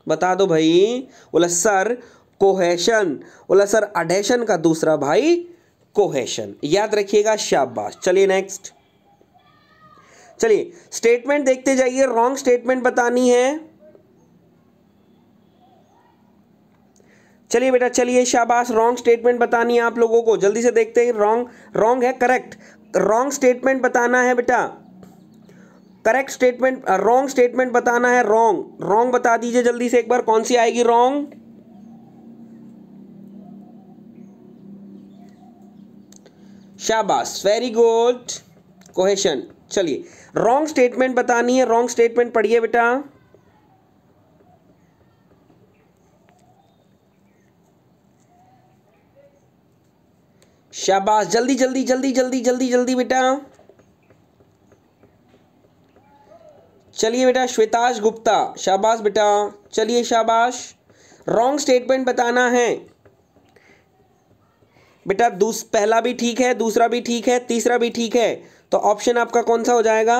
बता दो भाई बोला सर कोहेशन बोला सर अडेशन का दूसरा भाई कोहेशन याद रखिएगा शाबाश चलिए नेक्स्ट चलिए स्टेटमेंट देखते जाइए रॉन्ग स्टेटमेंट बतानी है चलिए बेटा चलिए शाबाश रॉन्ग स्टेटमेंट बतानी है आप लोगों को जल्दी से देखते हैं रॉन्ग रॉन्ग है करेक्ट रॉन्ग स्टेटमेंट बताना है बेटा करेक्ट स्टेटमेंट रॉन्ग स्टेटमेंट बताना है रॉन्ग रॉन्ग बता दीजिए जल्दी से एक बार कौन सी आएगी रॉन्ग शाबाश वेरी गुड कोहेशन चलिए रॉन्ग स्टेटमेंट बतानी है रॉन्ग स्टेटमेंट पढ़िए बेटा शाबाश जल्दी जल्दी जल्दी जल्दी जल्दी जल्दी बेटा चलिए बेटा श्वेताश गुप्ता शाबाश बेटा चलिए शाबाश रॉन्ग स्टेटमेंट बताना है बेटा दूस पहला भी ठीक है दूसरा भी ठीक है तीसरा भी ठीक है तो ऑप्शन आपका कौन सा हो जाएगा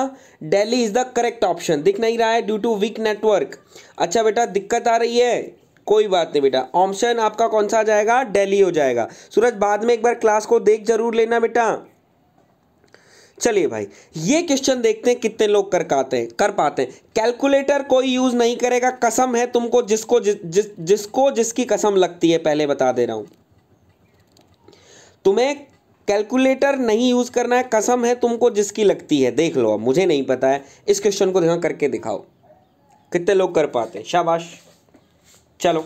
daily is the correct option दिख नहीं रहा है ड्यू टू वीक नेटवर्क अच्छा बेटा दिक्कत आ रही है कोई बात नहीं बेटा ऑप्शन आपका कौन सा आ जाएगा डेली हो जाएगा सूरज बाद में एक बार क्लास को देख जरूर लेना बेटा चलिए भाई ये क्वेश्चन देखते हैं कितने लोग कर पाते हैं कर पाते हैं कैलकुलेटर कोई यूज़ नहीं करेगा कसम है तुमको जिसको जिस, जिसको जिसकी कसम लगती है पहले बता दे रहा हूं तुम्हें कैलकुलेटर नहीं यूज़ करना है कसम है तुमको जिसकी लगती है देख लो अब मुझे नहीं पता है इस क्वेश्चन को ध्यान करके दिखाओ कितने लोग कर पाते हैं शाबाश चलो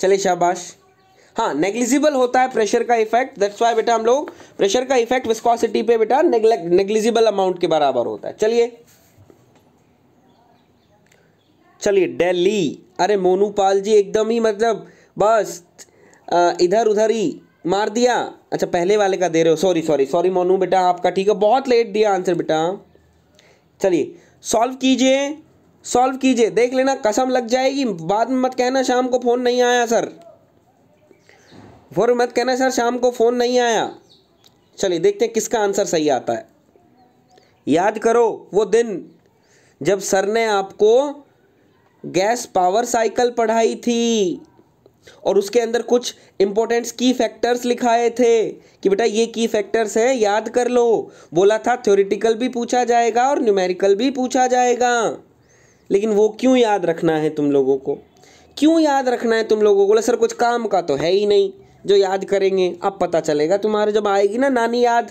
चले शाबाश हाँ नेग्लिजिबल होता है प्रेशर का इफेक्ट दैट्स वाई बेटा हम लोग प्रेशर का इफेक्ट विस्कॉसिटी पे बेटा नेग्लिजिबल अमाउंट के बराबर होता है चलिए चलिए डेली अरे मोनूपाल जी एकदम ही मतलब बस इधर उधर ही मार दिया अच्छा पहले वाले का दे रहे हो सॉरी सॉरी सॉरी मोनू बेटा आपका ठीक है बहुत लेट दिया आंसर बेटा चलिए सॉल्व कीजिए सॉल्व कीजिए देख लेना कसम लग जाएगी बाद में मत कहना शाम को फ़ोन नहीं आया सर फोर मत कहना सर शाम को फ़ोन नहीं आया चलिए देखते हैं किसका आंसर सही आता है याद करो वो दिन जब सर ने आपको गैस पावर साइकिल पढ़ाई थी और उसके अंदर कुछ इंपॉर्टेंट्स की फैक्टर्स लिखाए थे कि बेटा ये की फैक्टर्स हैं याद कर लो बोला था थ्योरिटिकल भी पूछा जाएगा और न्यूमेरिकल भी पूछा जाएगा लेकिन वो क्यों याद रखना है तुम लोगों को क्यों याद रखना है तुम लोगों को बोला सर कुछ काम का तो है ही नहीं जो याद करेंगे अब पता चलेगा तुम्हारे जब आएगी ना नानी याद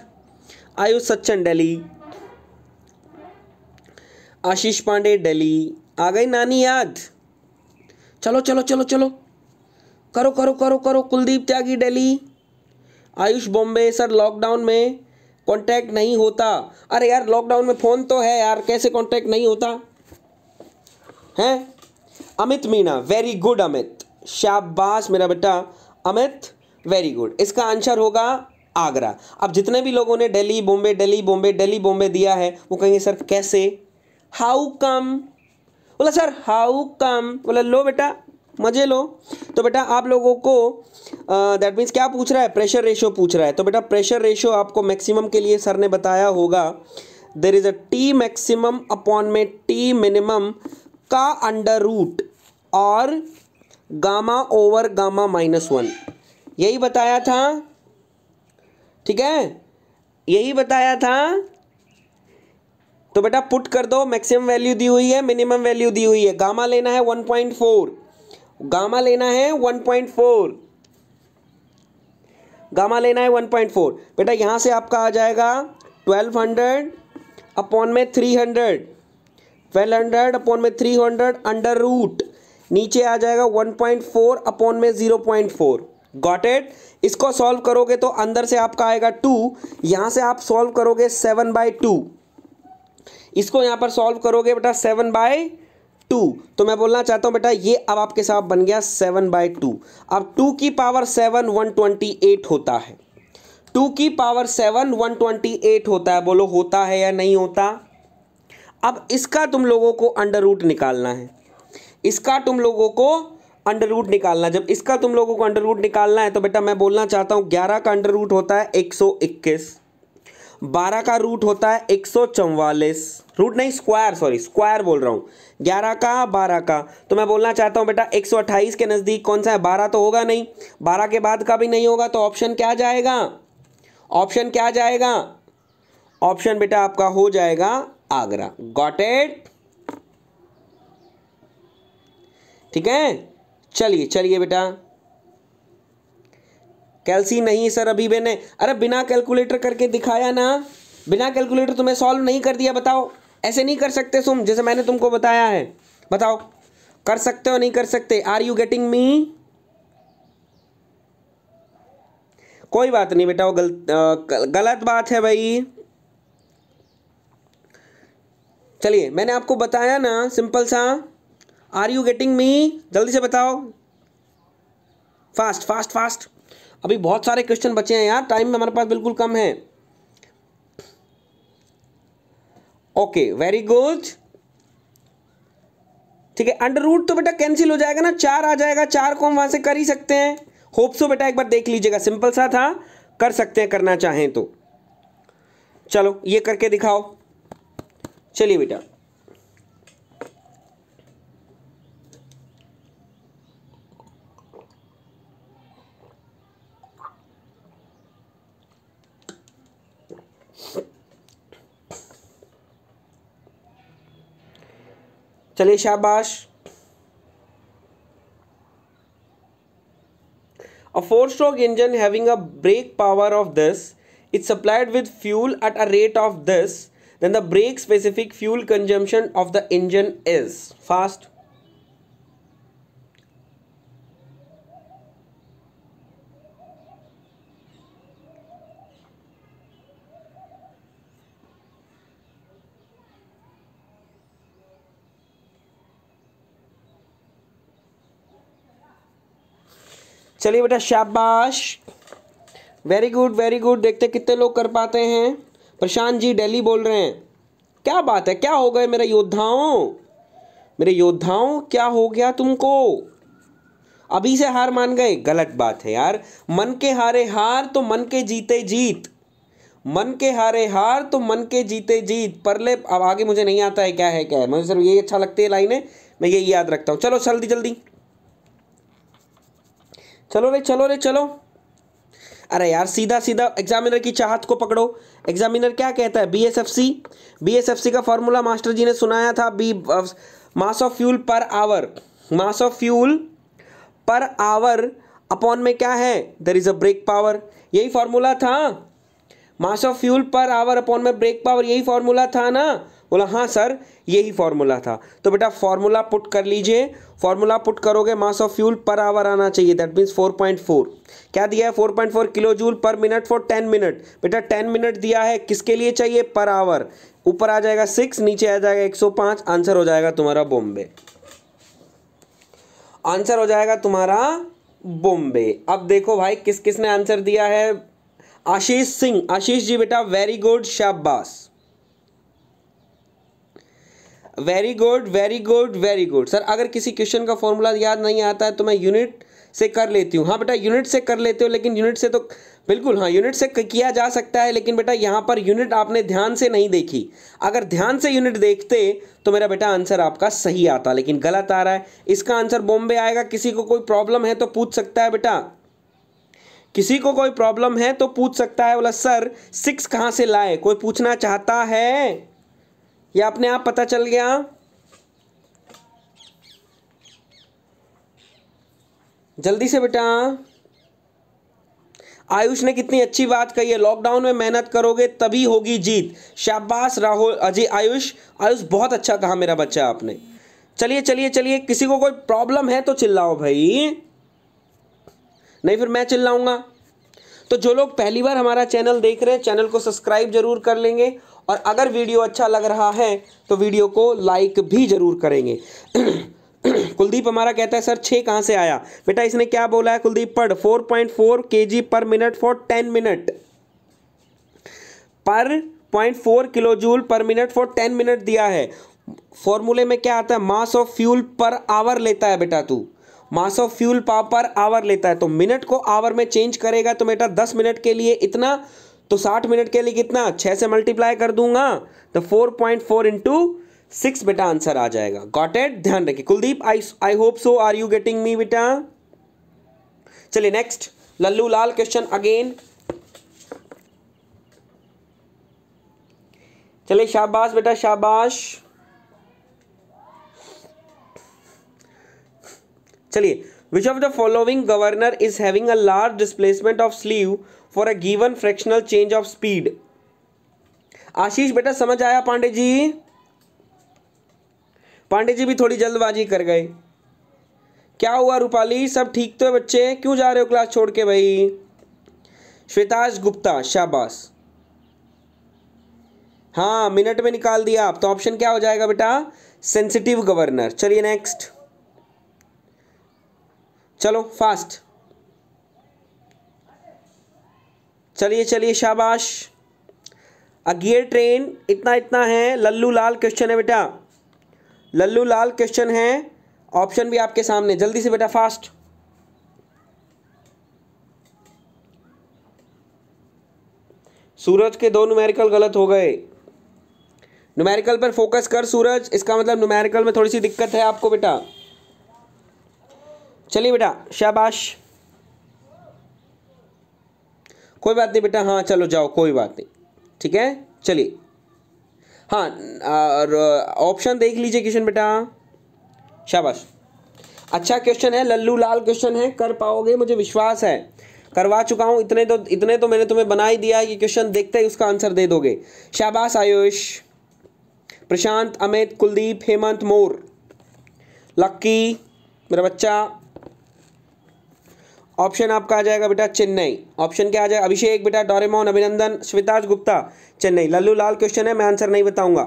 आयुष सच्चन डेली आशीष पांडे डेली आ गई नानी याद चलो चलो चलो चलो करो करो करो करो Kuldeep Tyagi daily Ayush Bombay sir lockdown में कांटेक्ट नहीं होता अरे यार लॉकडाउन में फ़ोन तो है यार कैसे कांटेक्ट नहीं होता हैं अमित मीणा वेरी गुड अमित शाबाश मेरा बेटा अमित वेरी गुड इसका आंसर होगा आगरा अब जितने भी लोगों ने दिल्ली बॉम्बे दिल्ली बॉम्बे दिल्ली बॉम्बे दिया है वो कहेंगे सर कैसे हाउ कम बोला सर हाउ कम बोला लो बेटा मजे लो तो बेटा आप लोगों को दैट मीन्स क्या पूछ रहा है प्रेशर रेशो पूछ रहा है तो बेटा प्रेशर रेशो आपको मैक्सिमम के लिए सर ने बताया होगा there is a T maximum upon में टी मिनिमम का अंडर रूट और gamma over gamma minus one यही बताया था ठीक है यही बताया था तो बेटा पुट कर दो मैक्सिमम वैल्यू दी हुई है मिनिमम वैल्यू दी हुई है गामा लेना है 1.4 गामा लेना है 1.4 गामा लेना है 1.4 बेटा यहाँ से आपका आ जाएगा 1200 अपॉन में 300 1200 अपॉन में 300 अंडर रूट नीचे आ जाएगा 1.4 अपॉन में 0.4 गॉट इसको सॉल्व करोगे तो अंदर से आपका आएगा टू यहां से आप सॉल्व करोगे सेवन बाई टू इसको यहां पर सॉल्व करोगे बेटा सेवन बाई टू तो मैं बोलना चाहता हूं बेटा ये अब आपके साथ बन गया सेवन बाई टू अब टू की power seven one twenty eight होता है टू की power seven one twenty eight होता है बोलो होता है या नहीं होता अब इसका तुम लोगों को अंडर रूट निकालना है इसका तुम लोगों को अंडर रूट निकालना जब इसका तुम लोगों को अंडर रूट निकालना है तो बेटा मैं बोलना चाहता हूँ ग्यारह का अंडर रूट होता है एक सौ इक्कीस बारह का रूट होता है एक सौ चौवालीस रूट नहीं स्क्वायर सॉरी स्क्वायर बोल रहा हूँ ग्यारह का बारह का तो मैं बोलना चाहता हूँ बेटा एक सौ अट्ठाईस के नज़दीक कौन सा है बारह तो होगा नहीं बारह के बाद का भी नहीं होगा तो ऑप्शन क्या जाएगा ऑप्शन क्या जाएगा ऑप्शन बेटा आपका हो जाएगा आगरा गॉटेड ठीक है चलिए चलिए बेटा कैलसी नहीं सर अभी मैंने अरे बिना कैलकुलेटर करके दिखाया ना बिना कैलकुलेटर तुम्हें सॉल्व नहीं कर दिया बताओ ऐसे नहीं कर सकते तुम जैसे मैंने तुमको बताया है बताओ कर सकते हो नहीं कर सकते आर यू गेटिंग मी कोई बात नहीं बेटा वो गल, गलत बात है भाई चलिए मैंने आपको बताया ना सिंपल सा आर यू गेटिंग मी जल्दी से बताओ फास्ट फास्ट फास्ट अभी बहुत सारे क्वेश्चन बचे हैं यार टाइम हमारे पास बिल्कुल कम है ओके वेरी गुड ठीक है अंडर रूट तो बेटा कैंसिल हो जाएगा ना चार आ जाएगा चार को हम वहां से कर ही सकते हैं होप सो बेटा एक बार देख लीजिएगा सिंपल सा था कर सकते हैं करना चाहें तो चलो ये करके दिखाओ चलिए बेटा चले शाबाश a four stroke engine having a brake power of this it's supplied with fuel at a rate of this then the brake specific fuel consumption of the engine is fast चलिए बेटा शाबाश वेरी गुड वेरी गुड देखते कितने लोग कर पाते हैं प्रशांत जी दिल्ली बोल रहे हैं क्या बात है क्या हो गए मेरे योद्धाओं मेरे योद्धाओं क्या हो गया तुमको अभी से हार मान गए गलत बात है यार मन के हारे हार तो मन के जीते जीत मन के हारे हार तो मन के जीते जीत परले अब आगे मुझे नहीं आता है क्या है क्या है मुझे सर ये अच्छा लगती है लाइनें मैं ये याद रखता हूँ चलो जल्दी जल्दी चलो रे चलो रे चलो अरे यार सीधा सीधा एग्जामिनर की चाहत को पकड़ो एग्जामिनर क्या कहता है बीएसएफसी बीएसएफसी का फॉर्मूला मास्टर जी ने सुनाया था B mass of fuel per hour mass of fuel per hour upon में क्या है there is a brake power यही फॉर्मूला था mass of fuel per hour upon में ब्रेक पावर यही फॉर्मूला था ना बोला हाँ सर यही फार्मूला था तो बेटा फार्मूला पुट कर लीजिए फार्मूला पुट करोगे mass of fuel per hour आना चाहिए दैट मीन्स 4.4 क्या दिया है 4.4 kilo joule per minute for 10 minute बेटा 10 मिनट दिया है किसके लिए चाहिए पर आवर ऊपर आ जाएगा सिक्स नीचे आ जाएगा 105 आंसर हो जाएगा तुम्हारा बॉम्बे आंसर हो जाएगा तुम्हारा बॉम्बे अब देखो भाई किस किसने आंसर दिया है आशीष सिंह आशीष जी बेटा वेरी गुड शाबाश very good very good very good sir अगर किसी क्वेश्चन का फॉर्मूला याद नहीं आता है तो मैं यूनिट से कर लेती हूँ हाँ बेटा यूनिट से कर लेते हो लेकिन यूनिट से तो बिल्कुल हाँ यूनिट से किया जा सकता है लेकिन बेटा यहाँ पर यूनिट आपने ध्यान से नहीं देखी अगर ध्यान से यूनिट देखते तो मेरा बेटा आंसर आपका सही आता लेकिन गलत आ रहा है इसका आंसर बॉम्बे आएगा किसी को कोई प्रॉब्लम है तो पूछ सकता है बेटा किसी को कोई प्रॉब्लम है तो पूछ सकता है बोला सर सिक्स कहाँ से लाए कोई पूछना चाहता है ये अपने आप पता चल गया जल्दी से बेटा आयुष ने कितनी अच्छी बात कही है लॉकडाउन में मेहनत करोगे तभी होगी जीत शाबाश राहुल अजय आयुष आयुष बहुत अच्छा कहा मेरा बच्चा आपने चलिए चलिए चलिए किसी को कोई प्रॉब्लम है तो चिल्लाओ भाई नहीं फिर मैं चिल्लाऊंगा तो जो लोग पहली बार हमारा चैनल देख रहे हैं चैनल को सब्सक्राइब जरूर कर लेंगे और अगर वीडियो अच्छा लग रहा है तो वीडियो को लाइक भी ज़रूर करेंगे कुलदीप हमारा कहता है सर छः कहाँ से आया बेटा इसने क्या बोला है कुलदीप पढ़ four point four K J per minute for ten minute पर point four kilo joule per minute for ten minute दिया है फॉर्मूले में क्या आता है mass of fuel per hour लेता है बेटा तू mass of fuel per hour लेता है तो मिनट को आवर में चेंज करेगा तो बेटा दस मिनट के लिए इतना तो साठ मिनट के लिए कितना छह से मल्टीप्लाई कर दूंगा तो four point four into six बेटा आंसर आ जाएगा गॉट एट ध्यान रखिए Kuldeep I I hope so are you getting me बेटा चलिए नेक्स्ट लल्लू लाल क्वेश्चन अगेन चलिए शाबाश बेटा शाबाश चलिए which of the following governor is having a large displacement of sleeve for a given fractional change of speed Ashish बेटा समझ आया पांडे जी पांडे जी भी थोड़ी जल्दबाजी कर गए क्या हुआ रूपाली सब ठीक तो है बच्चे क्यों जा रहे हो क्लास छोड़ के भाई श्वेताज गुप्ता शाबाश हाँ मिनट में निकाल दिया आप तो ऑप्शन क्या हो जाएगा बेटा सेंसिटिव गवर्नर चलिए नेक्स्ट चलो फास्ट चलिए चलिए शाबाश अगेर ट्रेन इतना इतना है लल्लू लाल क्वेश्चन है बेटा लल्लू लाल क्वेश्चन है ऑप्शन भी आपके सामने जल्दी से बेटा फास्ट सूरज के दो न्यूमेरिकल गलत हो गए न्यूमेरिकल पर फोकस कर सूरज इसका मतलब न्यूमेरिकल में थोड़ी सी दिक्कत है आपको बेटा चलिए बेटा शाबाश कोई बात नहीं बेटा हाँ चलो जाओ कोई बात नहीं ठीक है चलिए हाँ ऑप्शन देख लीजिए क्वेश्चन बेटा शाबाश अच्छा क्वेश्चन है लल्लू लाल क्वेश्चन है कर पाओगे मुझे विश्वास है करवा चुका हूँ इतने तो इतने तो मैंने तुम्हें बना ही दिया है कि क्वेश्चन देखते ही उसका आंसर दे दोगे शाबाश आयुष प्रशांत अमित कुलदीप हेमंत मोर लक्की मेरा बच्चा ऑप्शन आपका आ जाएगा बेटा चेन्नई ऑप्शन क्या आ जाएगा अभिषेक बेटा डोरेमोन अभिनंदन स्विताज गुप्ता चेन्नई लल्लू लाल क्वेश्चन है मैं आंसर नहीं बताऊंगा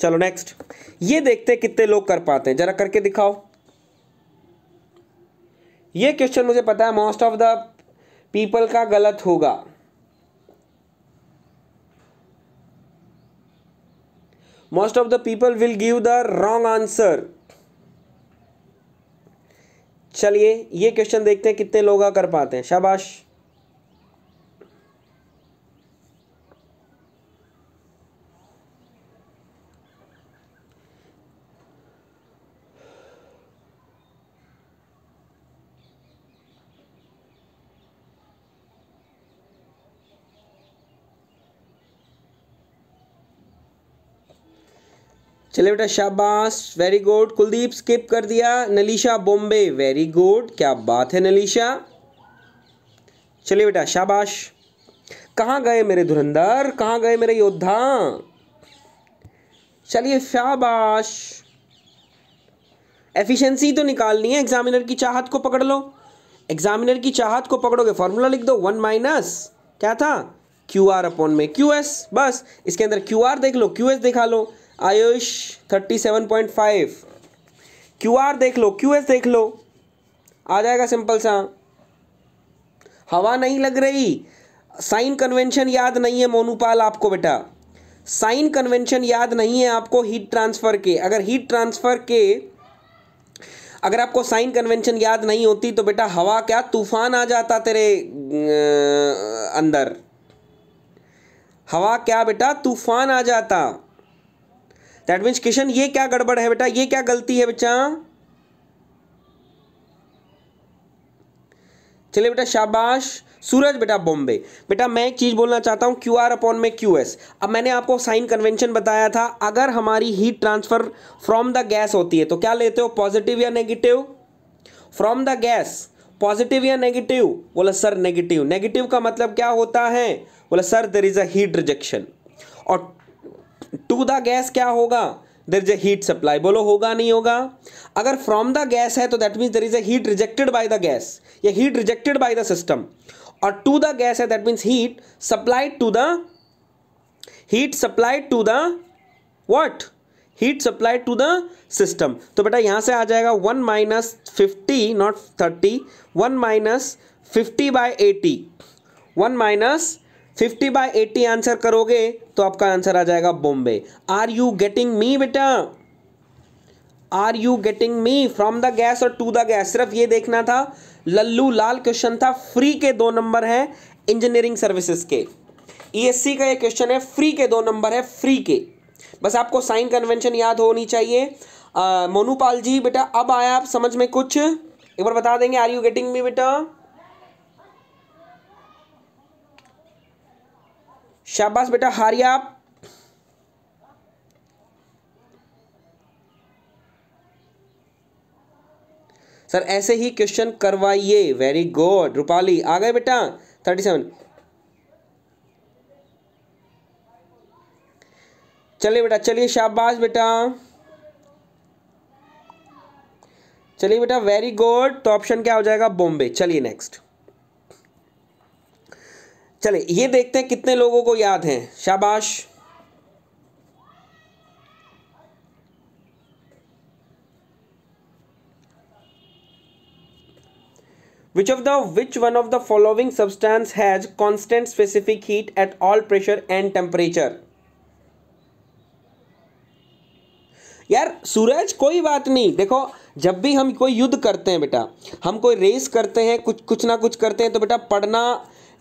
चलो नेक्स्ट ये देखते कितने लोग कर पाते हैं जरा करके दिखाओ ये क्वेश्चन मुझे पता है मोस्ट ऑफ द पीपल का गलत होगा most of the people will give the wrong answer चलिए ये क्वेश्चन देखते हैं कितने लोग कर पाते हैं शाबाश चले बेटा शाबाश वेरी गुड कुलदीप स्किप कर दिया नलीशा बॉम्बे वेरी गुड क्या बात है नलीशा चलिए बेटा शाबाश कहाँ गए मेरे धुरंधर कहाँ गए मेरे योद्धा चलिए शाबाश एफिशिएंसी तो निकालनी है एग्जामिनर की चाहत को पकड़ लो एग्जामिनर की चाहत को पकड़ोगे फॉर्मूला लिख दो वन माइनस क्या था क्यू आर अपॉन में क्यू एस बस इसके अंदर क्यू आर देख लो क्यू एस दिखा लो Ayush thirty seven point five Q R देख लो क्यू एस देख लो आ जाएगा सिंपल सा हवा नहीं लग रही साइन कन्वेंशन याद नहीं है मोनूपाल आपको बेटा साइन कन्वेंशन याद नहीं है आपको हीट ट्रांसफ़र के अगर हीट ट्रांसफ़र के अगर आपको साइन कन्वेंशन याद नहीं होती तो बेटा हवा क्या तूफान आ जाता तेरे अं, अंदर हवा क्या बेटा तूफान आ जाता दैट मीन्स किशन ये क्या गड़बड़ है बेटा ये क्या गलती है बच्चा चलिए बेटा शाबाश सूरज बेटा बॉम्बे बेटा मैं एक चीज़ बोलना चाहता हूं क्यू आर अपॉन में क्यू एस अब मैंने आपको साइन कन्वेंशन बताया था अगर हमारी heat transfer from the gas होती है तो क्या लेते हो पॉजिटिव या negative from the gas positive या नेगेटिव बोला सर नेगेटिव नेगेटिव का मतलब क्या होता है बोला sir there is a heat rejection और टू द गैस क्या होगा there is a heat supply बोलो होगा नहीं होगा अगर फ्रॉम द गैस है तो that means there is a heat rejected by the gas या heat rejected by the system और टू द गैस है that means heat supplied to the heat supplied to the what heat supplied to the system तो बेटा यहाँ से आ जाएगा one minus fifty not thirty one minus fifty by eighty one minus 50 by eighty answer करोगे तो आपका answer आ जाएगा Bombay are you getting me बेटा are you getting me from the gas और टू द गैस सिर्फ ये देखना था लल्लू लाल क्वेश्चन था फ्री के दो नंबर हैं इंजीनियरिंग सर्विसेज के ईएससी e का ये क्वेश्चन है फ्री के दो नंबर है फ्री के बस आपको साइन कन्वेंशन याद होनी चाहिए मोनूपाल जी बेटा अब आया आप समझ में कुछ एक बार बता देंगे आर यू गेटिंग मी बेटा शाबाश बेटा हारिया आप सर ऐसे ही क्वेश्चन करवाइए वेरी गुड रूपाली आ गए बेटा थर्टी सेवन चलिए बेटा चलिए शाबाश बेटा चलिए बेटा वेरी गुड तो ऑप्शन क्या हो जाएगा बॉम्बे चलिए नेक्स्ट चले ये देखते हैं कितने लोगों को याद है शाबाश which of the which one of the following substance has constant specific heat at all pressure and temperature यार सूरज कोई बात नहीं देखो जब भी हम कोई युद्ध करते हैं बेटा हम कोई रेस करते हैं कुछ कुछ ना कुछ करते हैं तो बेटा पढ़ना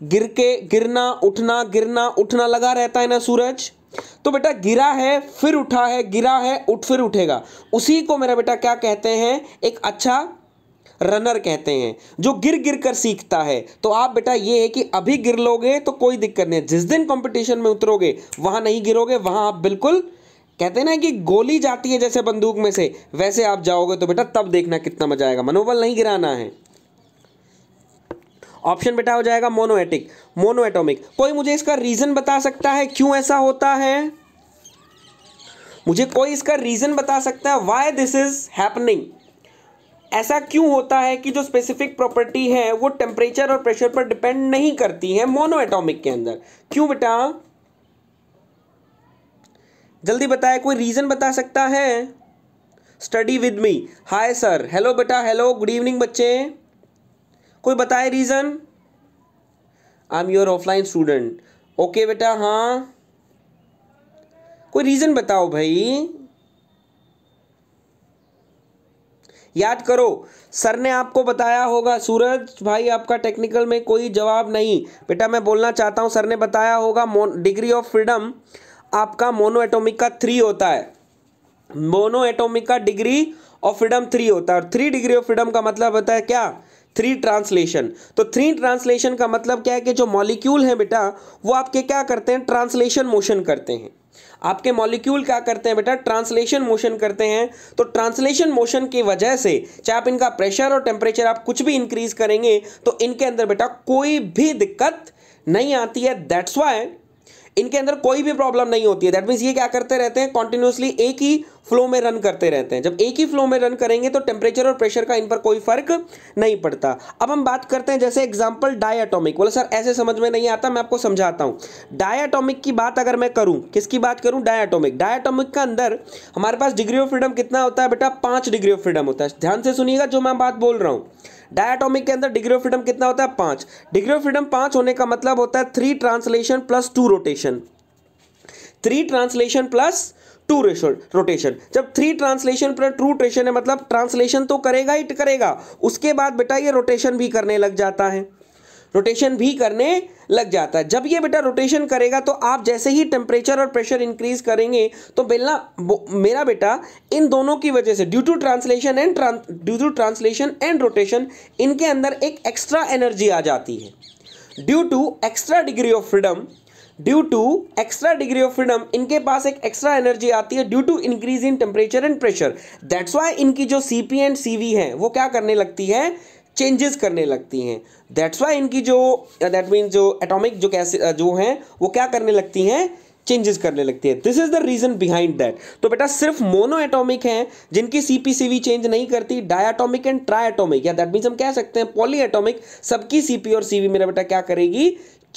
गिर के गिरना उठना गिरना उठना लगा रहता है ना सूरज तो बेटा गिरा है फिर उठा है गिरा है उठ फिर उठेगा उसी को मेरा बेटा क्या कहते हैं एक अच्छा रनर कहते हैं जो गिर गिर कर सीखता है तो आप बेटा ये है कि अभी गिर लोगे तो कोई दिक्कत नहीं जिस दिन कंपटीशन में उतरोगे वहां नहीं गिरोगे वहां आप बिल्कुल कहते हैं ना कि गोली जाती है जैसे बंदूक में से वैसे आप जाओगे तो बेटा तब देखना कितना मजा आएगा मनोबल नहीं गिराना है ऑप्शन बेटा हो जाएगा मोनोएटिक मोनोएटोमिक कोई मुझे इसका रीजन बता सकता है क्यों ऐसा होता है मुझे कोई इसका रीजन बता सकता है वाई दिस इज हैपनिंग ऐसा क्यों होता है कि जो स्पेसिफिक प्रॉपर्टी है वो टेम्परेचर और प्रेशर पर डिपेंड नहीं करती है मोनोएटॉमिक के अंदर क्यों बेटा जल्दी बताए कोई रीजन बता सकता है study with me hi sir hello बेटा हेलो गुड इवनिंग बच्चे कोई बताए reason I am your offline student okay बेटा हाँ कोई रीज़न बताओ भाई याद करो सर ने आपको बताया होगा सूरज भाई आपका टेक्निकल में कोई जवाब नहीं बेटा मैं बोलना चाहता हूं सर ने बताया होगा डिग्री ऑफ फ्रीडम आपका मोनो एटोमिक का थ्री होता है मोनो एटोमिक का डिग्री ऑफ फ्रीडम थ्री होता है और थ्री डिग्री ऑफ फ्रीडम का मतलब होता है क्या थ्री ट्रांसलेशन तो थ्री ट्रांसलेशन का मतलब क्या है कि जो मॉलिक्यूल हैं बेटा वो आपके क्या करते हैं ट्रांसलेशन मोशन करते हैं आपके मॉलिक्यूल क्या करते हैं बेटा ट्रांसलेशन मोशन करते हैं तो ट्रांसलेशन मोशन की वजह से चाहे आप इनका प्रेशर और टेम्परेचर आप कुछ भी इंक्रीज करेंगे तो इनके अंदर बेटा कोई भी दिक्कत नहीं आती है दैट्स वाई इनके अंदर कोई भी प्रॉब्लम नहीं होती है दैट मीन्स ये क्या करते रहते हैं कॉन्टिन्यूसली एक ही फ्लो में रन करते रहते हैं जब एक ही फ्लो में रन करेंगे तो टेम्परेचर और प्रेशर का इन पर कोई फर्क नहीं पड़ता अब हम बात करते हैं जैसे एग्जाम्पल डायाटोमिक बोले सर ऐसे समझ में नहीं आता मैं आपको समझाता हूँ डायाटोमिक की बात अगर मैं करूँ किसकी बात करूँ डायाटोमिक डायाटोमिक का अंदर हमारे पास डिग्री ऑफ फ्रीडम कितना होता है बेटा पाँच डिग्री ऑफ फ्रीडम होता है ध्यान से सुनिएगा जो मैं बात बोल रहा हूँ डायटोमिक के अंदर डिग्री ऑफ फ्रीडम कितना होता है पांच डिग्री ऑफ फ्रीडम पांच होने का मतलब होता है three translation plus two rotation three translation plus two rotation जब थ्री ट्रांसलेशन पर टू रोटेशन है मतलब ट्रांसलेशन तो करेगा ही करेगा उसके बाद बेटा ये रोटेशन भी करने लग जाता है रोटेशन भी करने लग जाता है जब ये बेटा रोटेशन करेगा तो आप जैसे ही टेम्परेचर और प्रेशर इंक्रीज करेंगे तो बेला मेरा बेटा इन दोनों की वजह से due to translation and due to translation and rotation इनके अंदर एक एक्स्ट्रा एनर्जी आ जाती है due to extra degree of freedom due to extra degree of freedom इनके पास एक एक्स्ट्रा एनर्जी आती है due to increase in temperature and pressure that's why इनकी जो C P and C V है वो क्या करने लगती है चेंजेस करने लगती हैं दैट्स वाई इनकी जो दैट मीन जो एटॉमिक जो कैसे जो हैं वो क्या करने लगती हैं चेंजेस करने लगती है this is the reason behind that तो बेटा सिर्फ मोनो एटॉमिक हैं जिनकी सीपीसीवी चेंज नहीं करती डायटोमिक एंड ट्राइटोमिक या दैट मीन्स हम कह सकते हैं पॉली एटोमिक सबकी सीपी और सीवी मेरा बेटा क्या करेगी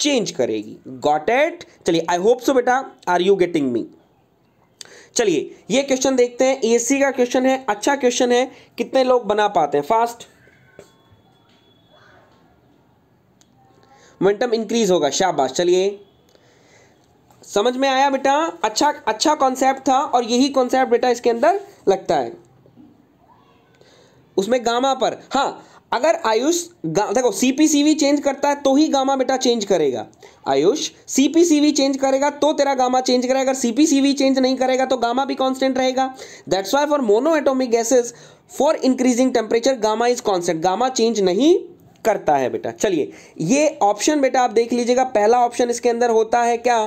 चेंज करेगी गॉट एट चलिए आई होप सो बेटा आर यू गेटिंग मी चलिए ये क्वेश्चन देखते हैं एसी का क्वेश्चन है अच्छा क्वेश्चन है कितने लोग बना पाते हैं फास्ट मोमेंटम इंक्रीज होगा शाबाश चलिए समझ में आया बेटा अच्छा अच्छा कॉन्सेप्ट था और यही कॉन्सेप्ट बेटा इसके अंदर लगता है उसमें गामा पर हाँ अगर आयुष देखो सीपीसीवी चेंज करता है तो ही गामा बेटा चेंज करेगा आयुष सीपीसीवी चेंज करेगा तो तेरा गामा चेंज करेगा अगर सीपीसीवी चेंज नहीं करेगा तो गामा भी कांस्टेंट रहेगा that's why for mono atomic gases for increasing temperature gamma is constant gamma change नहीं करता है बेटा चलिए ये ऑप्शन बेटा आप देख लीजिएगा पहला ऑप्शन इसके अंदर होता है क्या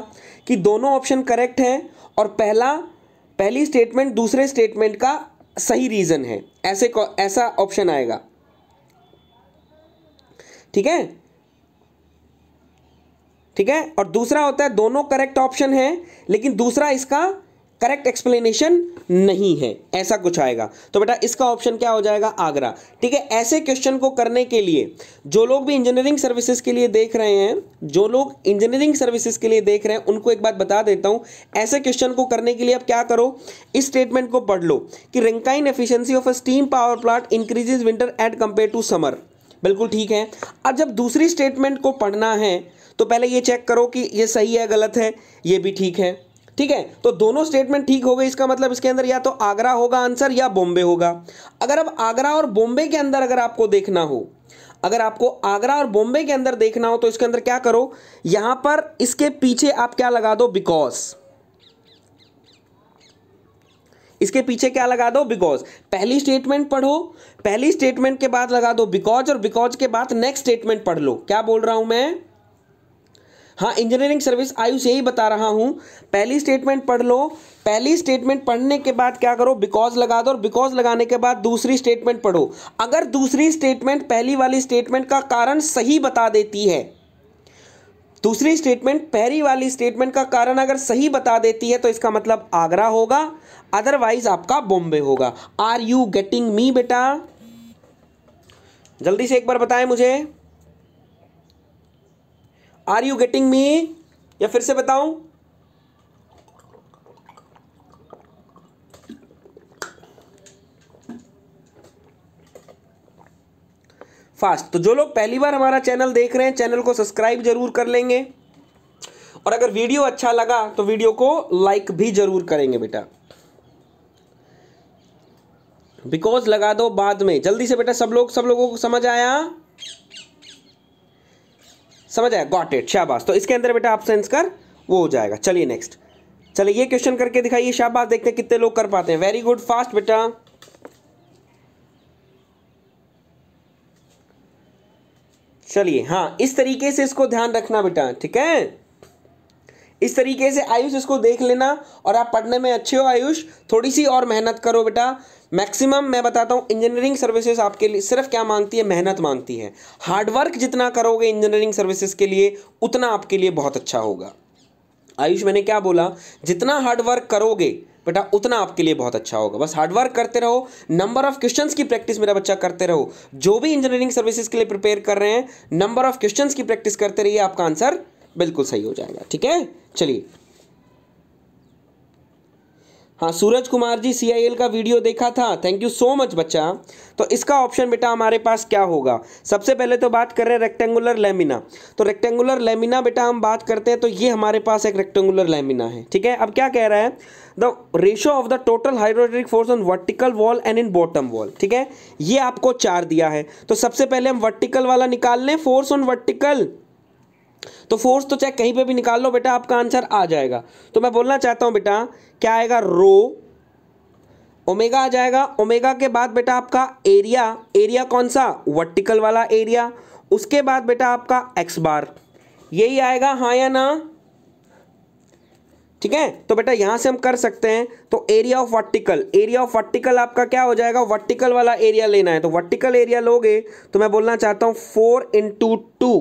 कि दोनों ऑप्शन करेक्ट हैं और पहला पहली स्टेटमेंट दूसरे स्टेटमेंट का सही रीज़न है ऐसे ऐसा ऑप्शन आएगा ठीक है ठीक है और दूसरा होता है दोनों करेक्ट ऑप्शन है लेकिन दूसरा इसका करेक्ट एक्सप्लेनेशन नहीं है ऐसा कुछ आएगा तो बेटा इसका ऑप्शन क्या हो जाएगा आगरा ठीक है ऐसे क्वेश्चन को करने के लिए जो लोग भी इंजीनियरिंग सर्विसेज के लिए देख रहे हैं जो लोग इंजीनियरिंग सर्विसेज के लिए देख रहे हैं उनको एक बात बता देता हूं ऐसे क्वेश्चन को करने के लिए अब क्या करो इस स्टेटमेंट को पढ़ लो कि Rankine efficiency of a steam power plant increases winter at compare to summer बिल्कुल ठीक है अब जब दूसरी स्टेटमेंट को पढ़ना है तो पहले ये चेक करो कि ये सही है गलत है ये भी ठीक है ठीक है तो दोनों स्टेटमेंट ठीक हो गए इसका मतलब इसके अंदर या तो आगरा होगा आंसर या बॉम्बे होगा अगर अब आगरा और बॉम्बे के अंदर अगर आपको देखना हो अगर आपको आगरा और बॉम्बे के अंदर देखना हो तो इसके अंदर क्या करो यहां पर इसके पीछे आप क्या लगा दो बिकॉज इसके पीछे क्या लगा दो बिकॉज पहली स्टेटमेंट पढ़ो पहली स्टेटमेंट के बाद लगा दो बिकॉज और बिकॉज के बाद नेक्स्ट स्टेटमेंट पढ़ लो क्या बोल रहा हूं मैं हाँ इंजीनियरिंग सर्विस आयुष यही बता रहा हूँ पहली स्टेटमेंट पढ़ लो पहली स्टेटमेंट पढ़ने के बाद क्या करो बिकॉज लगा दो और बिकॉज लगाने के बाद दूसरी स्टेटमेंट पढ़ो अगर दूसरी स्टेटमेंट पहली वाली स्टेटमेंट का कारण सही बता देती है दूसरी स्टेटमेंट पहली वाली स्टेटमेंट का कारण अगर सही बता देती है तो इसका मतलब आगरा होगा अदरवाइज आपका बॉम्बे होगा आर यू गेटिंग मी बेटा जल्दी से एक बार बताएं मुझे आर यू गेटिंग मी या फिर से बताऊं फास्ट तो जो लोग पहली बार हमारा चैनल देख रहे हैं चैनल को सब्सक्राइब जरूर कर लेंगे और अगर वीडियो अच्छा लगा तो वीडियो को लाइक भी जरूर करेंगे बेटा बिकॉज लगा दो बाद में जल्दी से बेटा सब लोग सब लोगों को समझ आया समझ आया गॉट इट शाबाश तो इसके अंदर बेटा आपसे आंसर वो हो जाएगा चलिए नेक्स्ट चलिए ये क्वेश्चन करके दिखाइए शाबाश देखते हैं कितने लोग कर पाते हैं वेरी गुड फास्ट बेटा चलिए हाँ इस तरीके से इसको ध्यान रखना बेटा ठीक है इस तरीके से आयुष इसको देख लेना और आप पढ़ने में अच्छे हो आयुष थोड़ी सी और मेहनत करो बेटा मैक्सिमम मैं बताता हूँ इंजीनियरिंग सर्विसेज आपके लिए सिर्फ क्या मांगती है मेहनत मांगती है हार्डवर्क जितना करोगे इंजीनियरिंग सर्विसेज के लिए उतना आपके लिए बहुत अच्छा होगा आयुष मैंने क्या बोला जितना हार्डवर्क करोगे बेटा उतना आपके लिए बहुत अच्छा होगा बस हार्डवर्क करते रहो नंबर ऑफ क्वेश्चंस की प्रैक्टिस मेरा बच्चा करते रहो जो भी इंजीनियरिंग सर्विसेज के लिए प्रिपेयर कर रहे हैं नंबर ऑफ क्वेश्चंस की प्रैक्टिस करते रहिए आपका आंसर बिल्कुल सही हो जाएगा ठीक है चलिए हाँ सूरज कुमार जी सी का वीडियो देखा था थैंक यू सो मच बच्चा तो इसका ऑप्शन बेटा हमारे पास क्या होगा सबसे पहले तो बात कर रहे हैं रेक्टेंगुलर लेमिना तो रेक्टेंगुलर लेमिना बेटा हम बात करते हैं तो ये हमारे पास एक रेक्टेंगुलर लेमिना है ठीक है अब क्या कह रहा है the ratio of the total hydrostatic force on vertical wall and in bottom wall ठीक है ये आपको चार दिया है तो सबसे पहले हम वर्टिकल वाला निकाल लें फोर्स ऑन वर्टिकल तो फोर्स तो चेक कहीं पे भी निकाल लो बेटा आपका आंसर आ जाएगा तो मैं बोलना चाहता हूं बेटा क्या आएगा रो ओमेगा आ जाएगा ओमेगा के बाद बेटा आपका एरिया एरिया कौन सा वर्टिकल वाला एरिया उसके बाद बेटा आपका एक्स बार यही आएगा हा या ना ठीक है तो बेटा यहां से हम कर सकते हैं तो area of vertical area of vertical आपका क्या हो जाएगा वर्टिकल वाला एरिया लेना है तो वर्टिकल एरिया लोगे तो मैं बोलना चाहता हूं फोर इंटू टू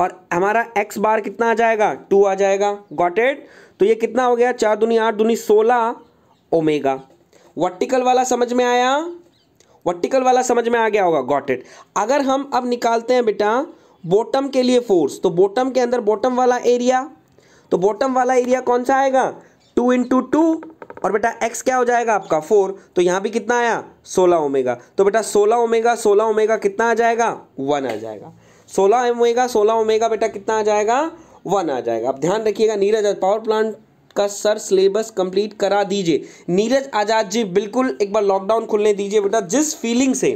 और हमारा एक्स बार कितना आ जाएगा टू आ जाएगा गॉटेड तो ये कितना हो गया चार दूनी आठ दूनी सोलह ओमेगा वर्टिकल वाला समझ में आया वर्टिकल वाला समझ में आ गया होगा गॉटेड अगर हम अब निकालते हैं बेटा बॉटम के लिए फोर्स तो बॉटम के अंदर बॉटम वाला एरिया तो बॉटम वाला एरिया कौन सा आएगा टू इंटू टू और बेटा एक्स क्या हो जाएगा आपका फोर तो यहां भी कितना आया सोलह ओमेगा तो बेटा सोलह ओमेगा सोलह ओमेगा कितना आ जाएगा वन आ जाएगा सोलह एम ओमेगा सोलह ओमेगा बेटा कितना आ जाएगा वन आ जाएगा अब ध्यान रखिएगा नीरज पावर प्लांट का सर सिलेबस कंप्लीट करा दीजिए नीरज आजाद जी बिल्कुल एक बार लॉकडाउन खुलने दीजिए बेटा जिस फीलिंग से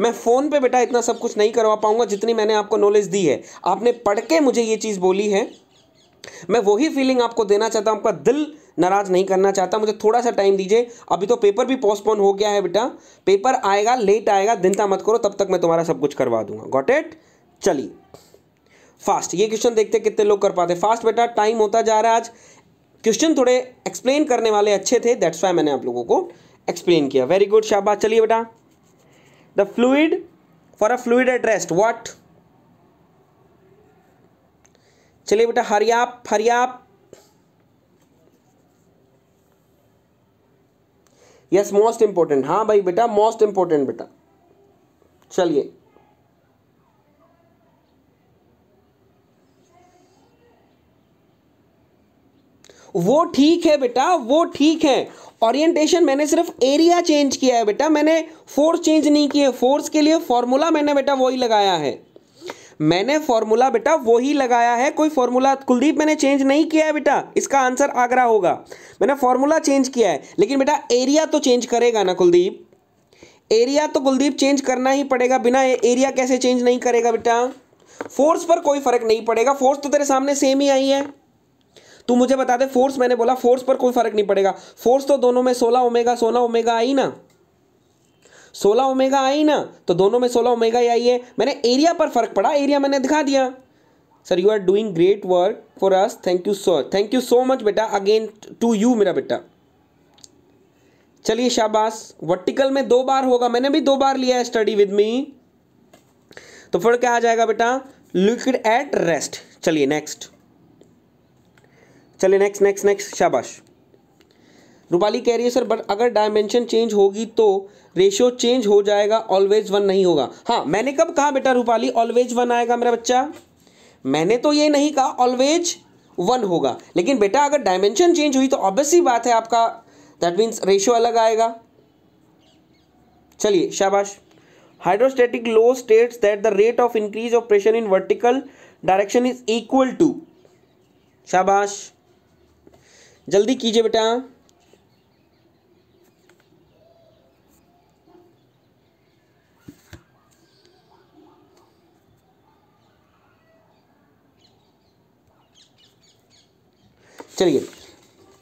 मैं फ़ोन पे बेटा इतना सब कुछ नहीं करवा पाऊंगा जितनी मैंने आपको नॉलेज दी है आपने पढ़ के मुझे ये चीज़ बोली है मैं वही फीलिंग आपको देना चाहता हूँ आपका दिल नाराज़ नहीं करना चाहता मुझे थोड़ा सा टाइम दीजिए अभी तो पेपर भी पोस्टपोन हो गया है बेटा पेपर आएगा लेट आएगा दिनता मत करो तब तक मैं तुम्हारा सब कुछ करवा दूंगा गॉट एट चलिए फास्ट ये क्वेश्चन देखते कितने लोग कर पाते फास्ट बेटा टाइम होता जा रहा है आज क्वेश्चन थोड़े एक्सप्लेन करने वाले अच्छे थे दैट्स वाई मैंने आप लोगों को एक्सप्लेन किया वेरी गुड शाबाश चलिए बेटा the fluid for a fluid at rest what चलिए बेटा hurry up hurry up yes most important हाँ भाई बेटा मोस्ट इंपॉर्टेंट बेटा चलिए वो ठीक है बेटा वो ठीक है ओरिएंटेशन मैंने सिर्फ एरिया चेंज किया है बेटा मैंने फोर्स चेंज नहीं किए फोर्स के लिए फॉर्मूला मैंने बेटा वही लगाया है मैंने फॉर्मूला बेटा वही लगाया है कोई फॉर्मूला कुलदीप मैंने चेंज नहीं किया है बेटा इसका आंसर आगरा होगा मैंने फॉर्मूला चेंज किया है लेकिन बेटा एरिया तो चेंज करेगा ना कुलदीप एरिया तो कुलदीप चेंज करना ही पड़ेगा बिना एरिया कैसे चेंज नहीं करेगा बेटा फोर्स पर कोई फर्क नहीं पड़ेगा फोर्स तो तेरे सामने सेम ही आई है तू मुझे बता दे फोर्स मैंने बोला फोर्स पर कोई फर्क नहीं पड़ेगा फोर्स तो दोनों में सोलह ओमेगा सोलह ओमेगा आई ना सोलह ओमेगा आई ना तो दोनों में सोलह ओमेगा ही आई है मैंने एरिया पर फर्क पड़ा एरिया मैंने दिखा दिया sir you are doing great work for us thank you so thank you so much बेटा अगेन टू यू मेरा बेटा चलिए शाबाश वर्टिकल में दो बार होगा मैंने भी दो बार लिया है स्टडी विद मी तो फिर क्या आ जाएगा बेटा लिक्विड एट रेस्ट चलिए नेक्स्ट चलिए नेक्स्ट नेक्स्ट नेक्स्ट शाबाश रूपाली कह रही है सर बट अगर डायमेंशन चेंज होगी तो रेशियो चेंज हो जाएगा ऑलवेज वन नहीं होगा हाँ मैंने कब कहा बेटा रूपाली ऑलवेज वन आएगा मेरा बच्चा मैंने तो ये नहीं कहा ऑलवेज वन होगा लेकिन बेटा अगर डायमेंशन चेंज हुई तो ऑब्वियसली बात है आपका दैट मीन्स रेशियो अलग आएगा चलिए शाबाश hydrostatic law states that the rate of increase of pressure in vertical direction is equal to शाबाश जल्दी कीजिए बेटा चलिए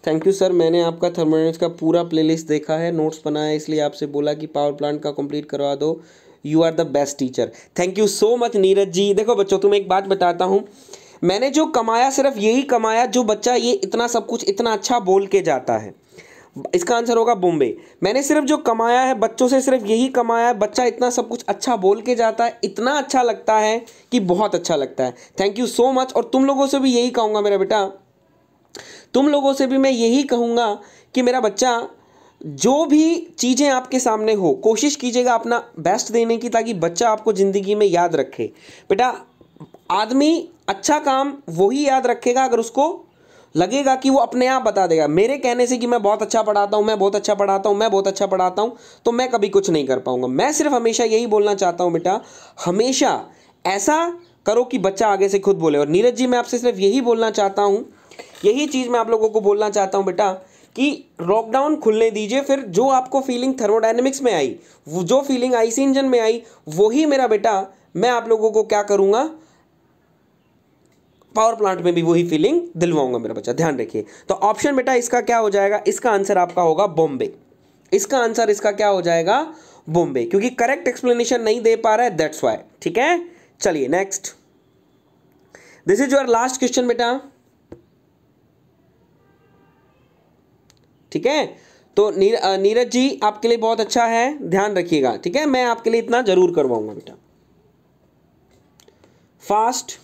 थैंक यू सर मैंने आपका थर्मोडाइनमिक्स का पूरा प्लेलिस्ट देखा है नोट्स बनाया इसलिए आपसे बोला कि पावर प्लांट का कंप्लीट करवा दो you are the best teacher thank you so much Neeraj ji देखो बच्चों तुम्हें एक बात बताता हूँ मैंने जो कमाया सिर्फ यही कमाया जो बच्चा ये इतना सब कुछ इतना अच्छा बोल के जाता है इसका आंसर होगा बॉम्बे मैंने सिर्फ जो कमाया है बच्चों से सिर्फ यही कमाया है बच्चा इतना सब कुछ अच्छा बोल के जाता है इतना अच्छा लगता है कि बहुत अच्छा लगता है थैंक यू सो मच और तुम लोगों से भी यही कहूँगा मेरा बेटा तुम लोगों से भी मैं यही कहूँगा कि मेरा बच्चा जो भी चीज़ें आपके सामने हो कोशिश कीजिएगा अपना बेस्ट देने की ताकि बच्चा आपको ज़िंदगी में याद रखे बेटा आदमी अच्छा काम वही याद रखेगा अगर उसको लगेगा कि वो अपने आप बता देगा मेरे कहने से कि मैं बहुत अच्छा पढ़ाता हूँ मैं बहुत अच्छा पढ़ाता हूँ मैं बहुत अच्छा पढ़ाता हूँ तो मैं कभी कुछ नहीं कर पाऊंगा मैं सिर्फ हमेशा यही बोलना चाहता हूँ बेटा हमेशा ऐसा करो कि बच्चा आगे से खुद बोले और नीरज जी मैं आपसे सिर्फ यही बोलना चाहता हूँ यही चीज़ मैं आप लोगों को बोलना चाहता हूँ बेटा कि लॉकडाउन खुलने दीजिए फिर जो आपको फीलिंग थर्मोडाइनमिक्स में आई जो फीलिंग आईसी इंजन में आई वही मेरा बेटा मैं आप लोगों को क्या करूँगा पावर प्लांट में भी वही फीलिंग दिलवाऊंगा मेरा बच्चा ध्यान रखिए तो ऑप्शन बेटा इसका क्या हो जाएगा इसका आंसर आपका होगा बॉम्बे इसका आंसर इसका क्या हो जाएगा बॉम्बे क्योंकि करेक्ट एक्सप्लेनेशन नहीं दे पा रहा है दैट्स वाई ठीक है चलिए next this is your last question बेटा ठीक है तो नीर, नीरज जी आपके लिए बहुत अच्छा है ध्यान रखिएगा ठीक है मैं आपके लिए इतना जरूर करवाऊंगा बेटा फास्ट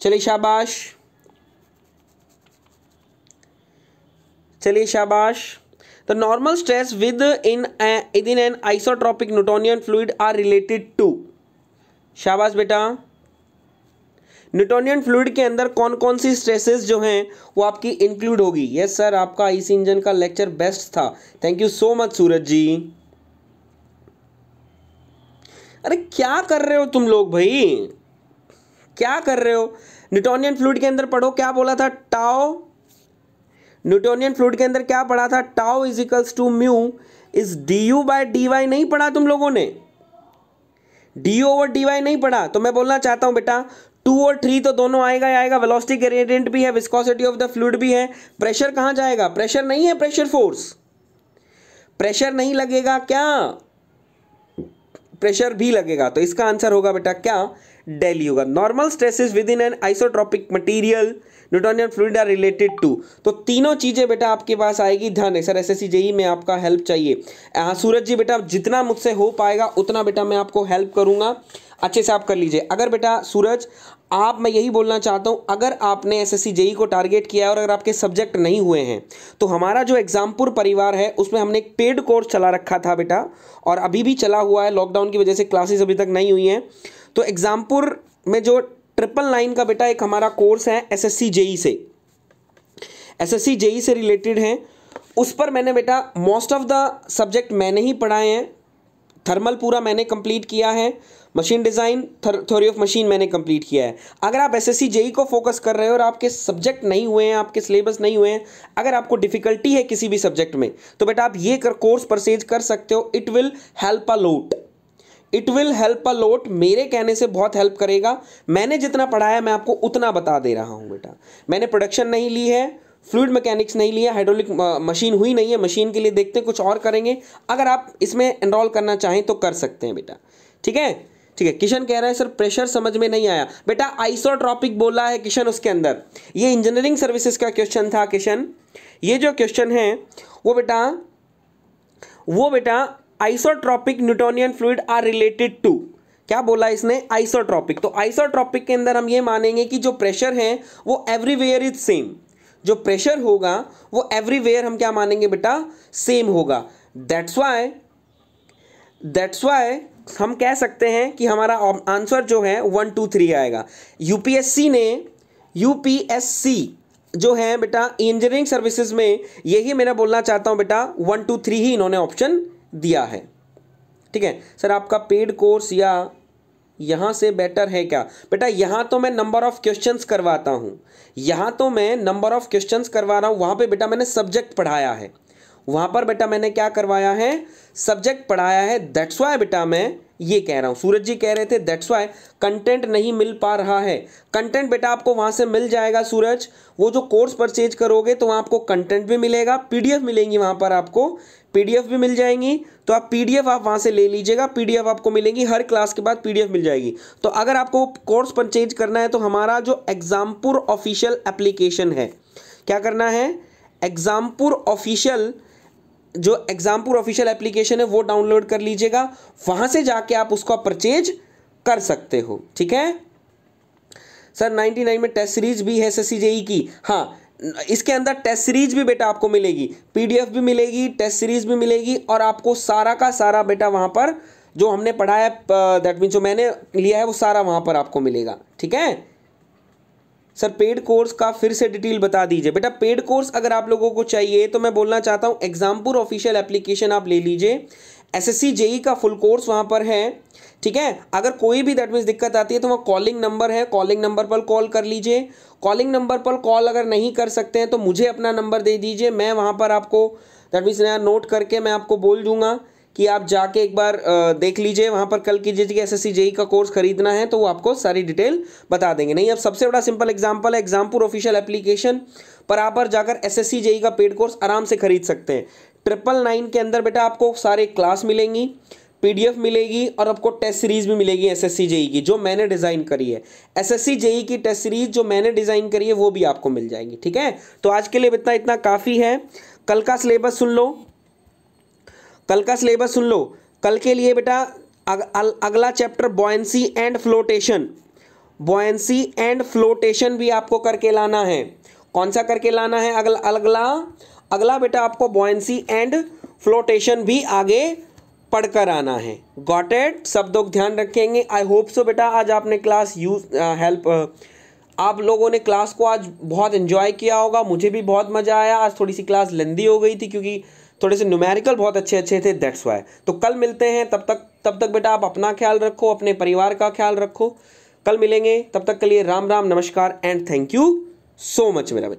चलिए शाबाश चलिए शाबाश the normal stress within uh, in an isotropic Newtonian fluid are related to शाबाश बेटा न्यूटोनियन फ्लूड के अंदर कौन कौन सी स्ट्रेसेस जो हैं वो आपकी इंक्लूड होगी यस सर आपका आईसी इंजन का लेक्चर बेस्ट था thank you so much Suraj ji अरे क्या कर रहे हो तुम लोग भाई क्या कर रहे हो न्यूटोनियन फ्लूड के अंदर पढ़ो क्या बोला था टाओ न्यूटोनियन फ्लूड के अंदर क्या पढ़ा था tau is equals to mu is d u by d y नहीं पढ़ा तुम लोगों ने डी ओवर डी वाई नहीं पढ़ा तो मैं बोलना चाहता हूं बेटा टू और थ्री तो दोनों आएगा ही आएगा वेलोसिटी ग्रेडियंट भी है विस्कोसिटी ऑफ द फ्लूड भी है प्रेशर कहां जाएगा प्रेशर नहीं है प्रेशर फोर्स प्रेशर नहीं लगेगा क्या प्रेशर भी लगेगा तो इसका आंसर होगा बेटा क्या डेली होगा normal stresses within an isotropic material Newtonian fluid are related to तो तीनों चीज़ें बेटा आपके पास आएगी ध्यान है सर एस एस जेई में आपका हेल्प चाहिए हाँ सूरज जी बेटा जितना मुझसे हो पाएगा उतना बेटा मैं आपको हेल्प करूंगा अच्छे से आप कर लीजिए अगर बेटा सूरज आप मैं यही बोलना चाहता हूं अगर आपने एस एस जेई को टारगेट किया है और अगर आपके सब्जेक्ट नहीं हुए हैं तो हमारा जो एग्जामपुर परिवार है उसमें हमने एक पेड कोर्स चला रखा था बेटा और अभी भी चला हुआ है लॉकडाउन की वजह से क्लासेस अभी तक नहीं हुई हैं तो एग्जामपुर में जो ट्रिपल नाइन का बेटा एक हमारा कोर्स है एस एस जेई से एस एस जेई से रिलेटेड है उस पर मैंने बेटा मोस्ट ऑफ द सब्जेक्ट मैंने ही पढ़ाए हैं थर्मल पूरा मैंने कंप्लीट किया है machine design theory of machine मैंने कंप्लीट किया है अगर आप एस एस जेई को फोकस कर रहे हो और आपके सब्जेक्ट नहीं हुए हैं आपके सिलेबस नहीं हुए हैं अगर आपको डिफ़िकल्टी है किसी भी सब्जेक्ट में तो बेटा आप ये कर कोर्स परचेज कर सकते हो it will help a lot it will help a lot मेरे कहने से बहुत हेल्प करेगा मैंने जितना पढ़ाया मैं आपको उतना बता दे रहा हूँ बेटा मैंने प्रोडक्शन नहीं ली है फ्लूड मैकेनिक्स नहीं लिया हाइड्रोलिक मशीन हुई नहीं है मशीन के लिए देखते हैं कुछ और करेंगे अगर आप इसमें एनरोल करना चाहें तो कर सकते हैं बेटा ठीक है ठीक है किशन कह रहा है सर प्रेशर समझ में नहीं आया बेटा आइसोट्रॉपिक बोला है किशन उसके अंदर ये इंजीनियरिंग सर्विसेज का क्वेश्चन था किशन ये जो क्वेश्चन है वो बेटा वो बेटा isotropic Newtonian fluid are related to क्या बोला इसने आइसोट्रॉपिक तो आइसोट्रॉपिक के अंदर हम ये मानेंगे कि जो प्रेशर है वो एवरीवेयर इज सेम जो प्रेशर होगा वो एवरीवेयर हम क्या मानेंगे बेटा सेम होगा दैट्स वाई दैट्स वाई हम कह सकते हैं कि हमारा आंसर जो है वन टू थ्री आएगा यूपीएससी ने यूपीएससी जो है बेटा इंजीनियरिंग सर्विसेज में यही मेरा बोलना चाहता हूं बेटा वन टू थ्री ही इन्होंने ऑप्शन दिया है ठीक है सर आपका पेड कोर्स या यहाँ से बेटर है क्या बेटा यहाँ तो मैं नंबर ऑफ क्वेश्चंस करवाता हूँ यहाँ तो मैं नंबर ऑफ क्वेश्चंस करवा रहा हूँ वहाँ पे बेटा मैंने सब्जेक्ट पढ़ाया है वहाँ पर बेटा मैंने क्या करवाया है सब्जेक्ट पढ़ाया है दैट्स वाई बेटा मैं ये कह रहा हूँ सूरज जी कह रहे थे दैट्स वाई कंटेंट नहीं मिल पा रहा है कंटेंट बेटा आपको वहाँ से मिल जाएगा सूरज वो जो कोर्स परचेज करोगे तो वहाँ आपको कंटेंट भी मिलेगा पीडीएफ मिलेंगी वहाँ पर आपको पीडीएफ भी मिल जाएंगी तो आप पीडीएफ आप वहाँ से ले लीजिएगा पीडीएफ आपको मिलेंगी हर क्लास के बाद पीडीएफ मिल जाएगी तो अगर आपको कोर्स परचेज करना है तो हमारा जो एग्जामपुर ऑफिशियल एप्लीकेशन है क्या करना है एग्जामपुर ऑफिशियल जो एग्जामपुर ऑफिशियल एप्लीकेशन है वो डाउनलोड कर लीजिएगा वहां से जाके आप उसको परचेज कर सकते हो ठीक है सर 99 में टेस्ट सीरीज भी है एस e की हाँ इसके अंदर टेस्ट सीरीज भी बेटा आपको मिलेगी पीडीएफ भी मिलेगी टेस्ट सीरीज भी मिलेगी और आपको सारा का सारा बेटा वहां पर जो हमने पढ़ाया दैट मीन जो मैंने लिया है वो सारा वहां पर आपको मिलेगा ठीक है सर पेड कोर्स का फिर से डिटेल बता दीजिए बेटा पेड कोर्स अगर आप लोगों को चाहिए तो मैं बोलना चाहता हूँ एग्जामपुर ऑफिशियल एप्लीकेशन आप ले लीजिए एसएससी जेई e का फुल कोर्स वहाँ पर है ठीक है अगर कोई भी दैट मीन्स दिक्कत आती है तो वहाँ कॉलिंग नंबर है कॉलिंग नंबर पर कॉल कर लीजिए कॉलिंग नंबर पर कॉल अगर नहीं कर सकते हैं तो मुझे अपना नंबर दे दीजिए मैं वहाँ पर आपको दैट मीन्स नया नोट करके मैं आपको बोल दूंगा कि आप जाके एक बार देख लीजिए वहाँ पर कल कीजिए कि एस एस e का कोर्स खरीदना है तो वो आपको सारी डिटेल बता देंगे नहीं अब सबसे बड़ा सिंपल एग्जाम्पल है एग्जामपुर ऑफिशियल एप्लीकेशन पर आप पर जाकर एस एस e का पेड कोर्स आराम से खरीद सकते हैं ट्रिपल नाइन के अंदर बेटा आपको सारे क्लास मिलेंगी पीडीएफ मिलेगी और आपको टेस्ट सीरीज भी मिलेगी एसएससी जेई e की जो मैंने डिज़ाइन करी है एसएससी जेई की टेस्ट सीरीज जो मैंने डिज़ाइन करी है वो भी आपको मिल जाएगी ठीक है तो आज के लिए इतना इतना काफ़ी है कल का सिलेबस सुन लो कल का सिलेबस सुन लो कल के लिए बेटा अग, अगला chapter buoyancy and flotation buoyancy and flotation भी आपको करके लाना है कौन सा करके लाना है अगला अगला अगला बेटा आपको बॉयंसी एंड फ्लोटेशन भी आगे पढ़कर आना है गॉट एट शब्दों ध्यान रखेंगे आई होप सो बेटा आज आपने क्लास यूज हेल्प आप लोगों ने क्लास को आज बहुत इन्जॉय किया होगा मुझे भी बहुत मज़ा आया आज थोड़ी सी क्लास लेंदी हो गई थी क्योंकि थोड़े से न्यूमेरिकल बहुत अच्छे अच्छे थे दैट्स वाई तो कल मिलते हैं तब तक तब तक बेटा आप अपना ख्याल रखो अपने परिवार का ख्याल रखो कल मिलेंगे तब तक के लिए राम राम नमस्कार and thank you so much मेरा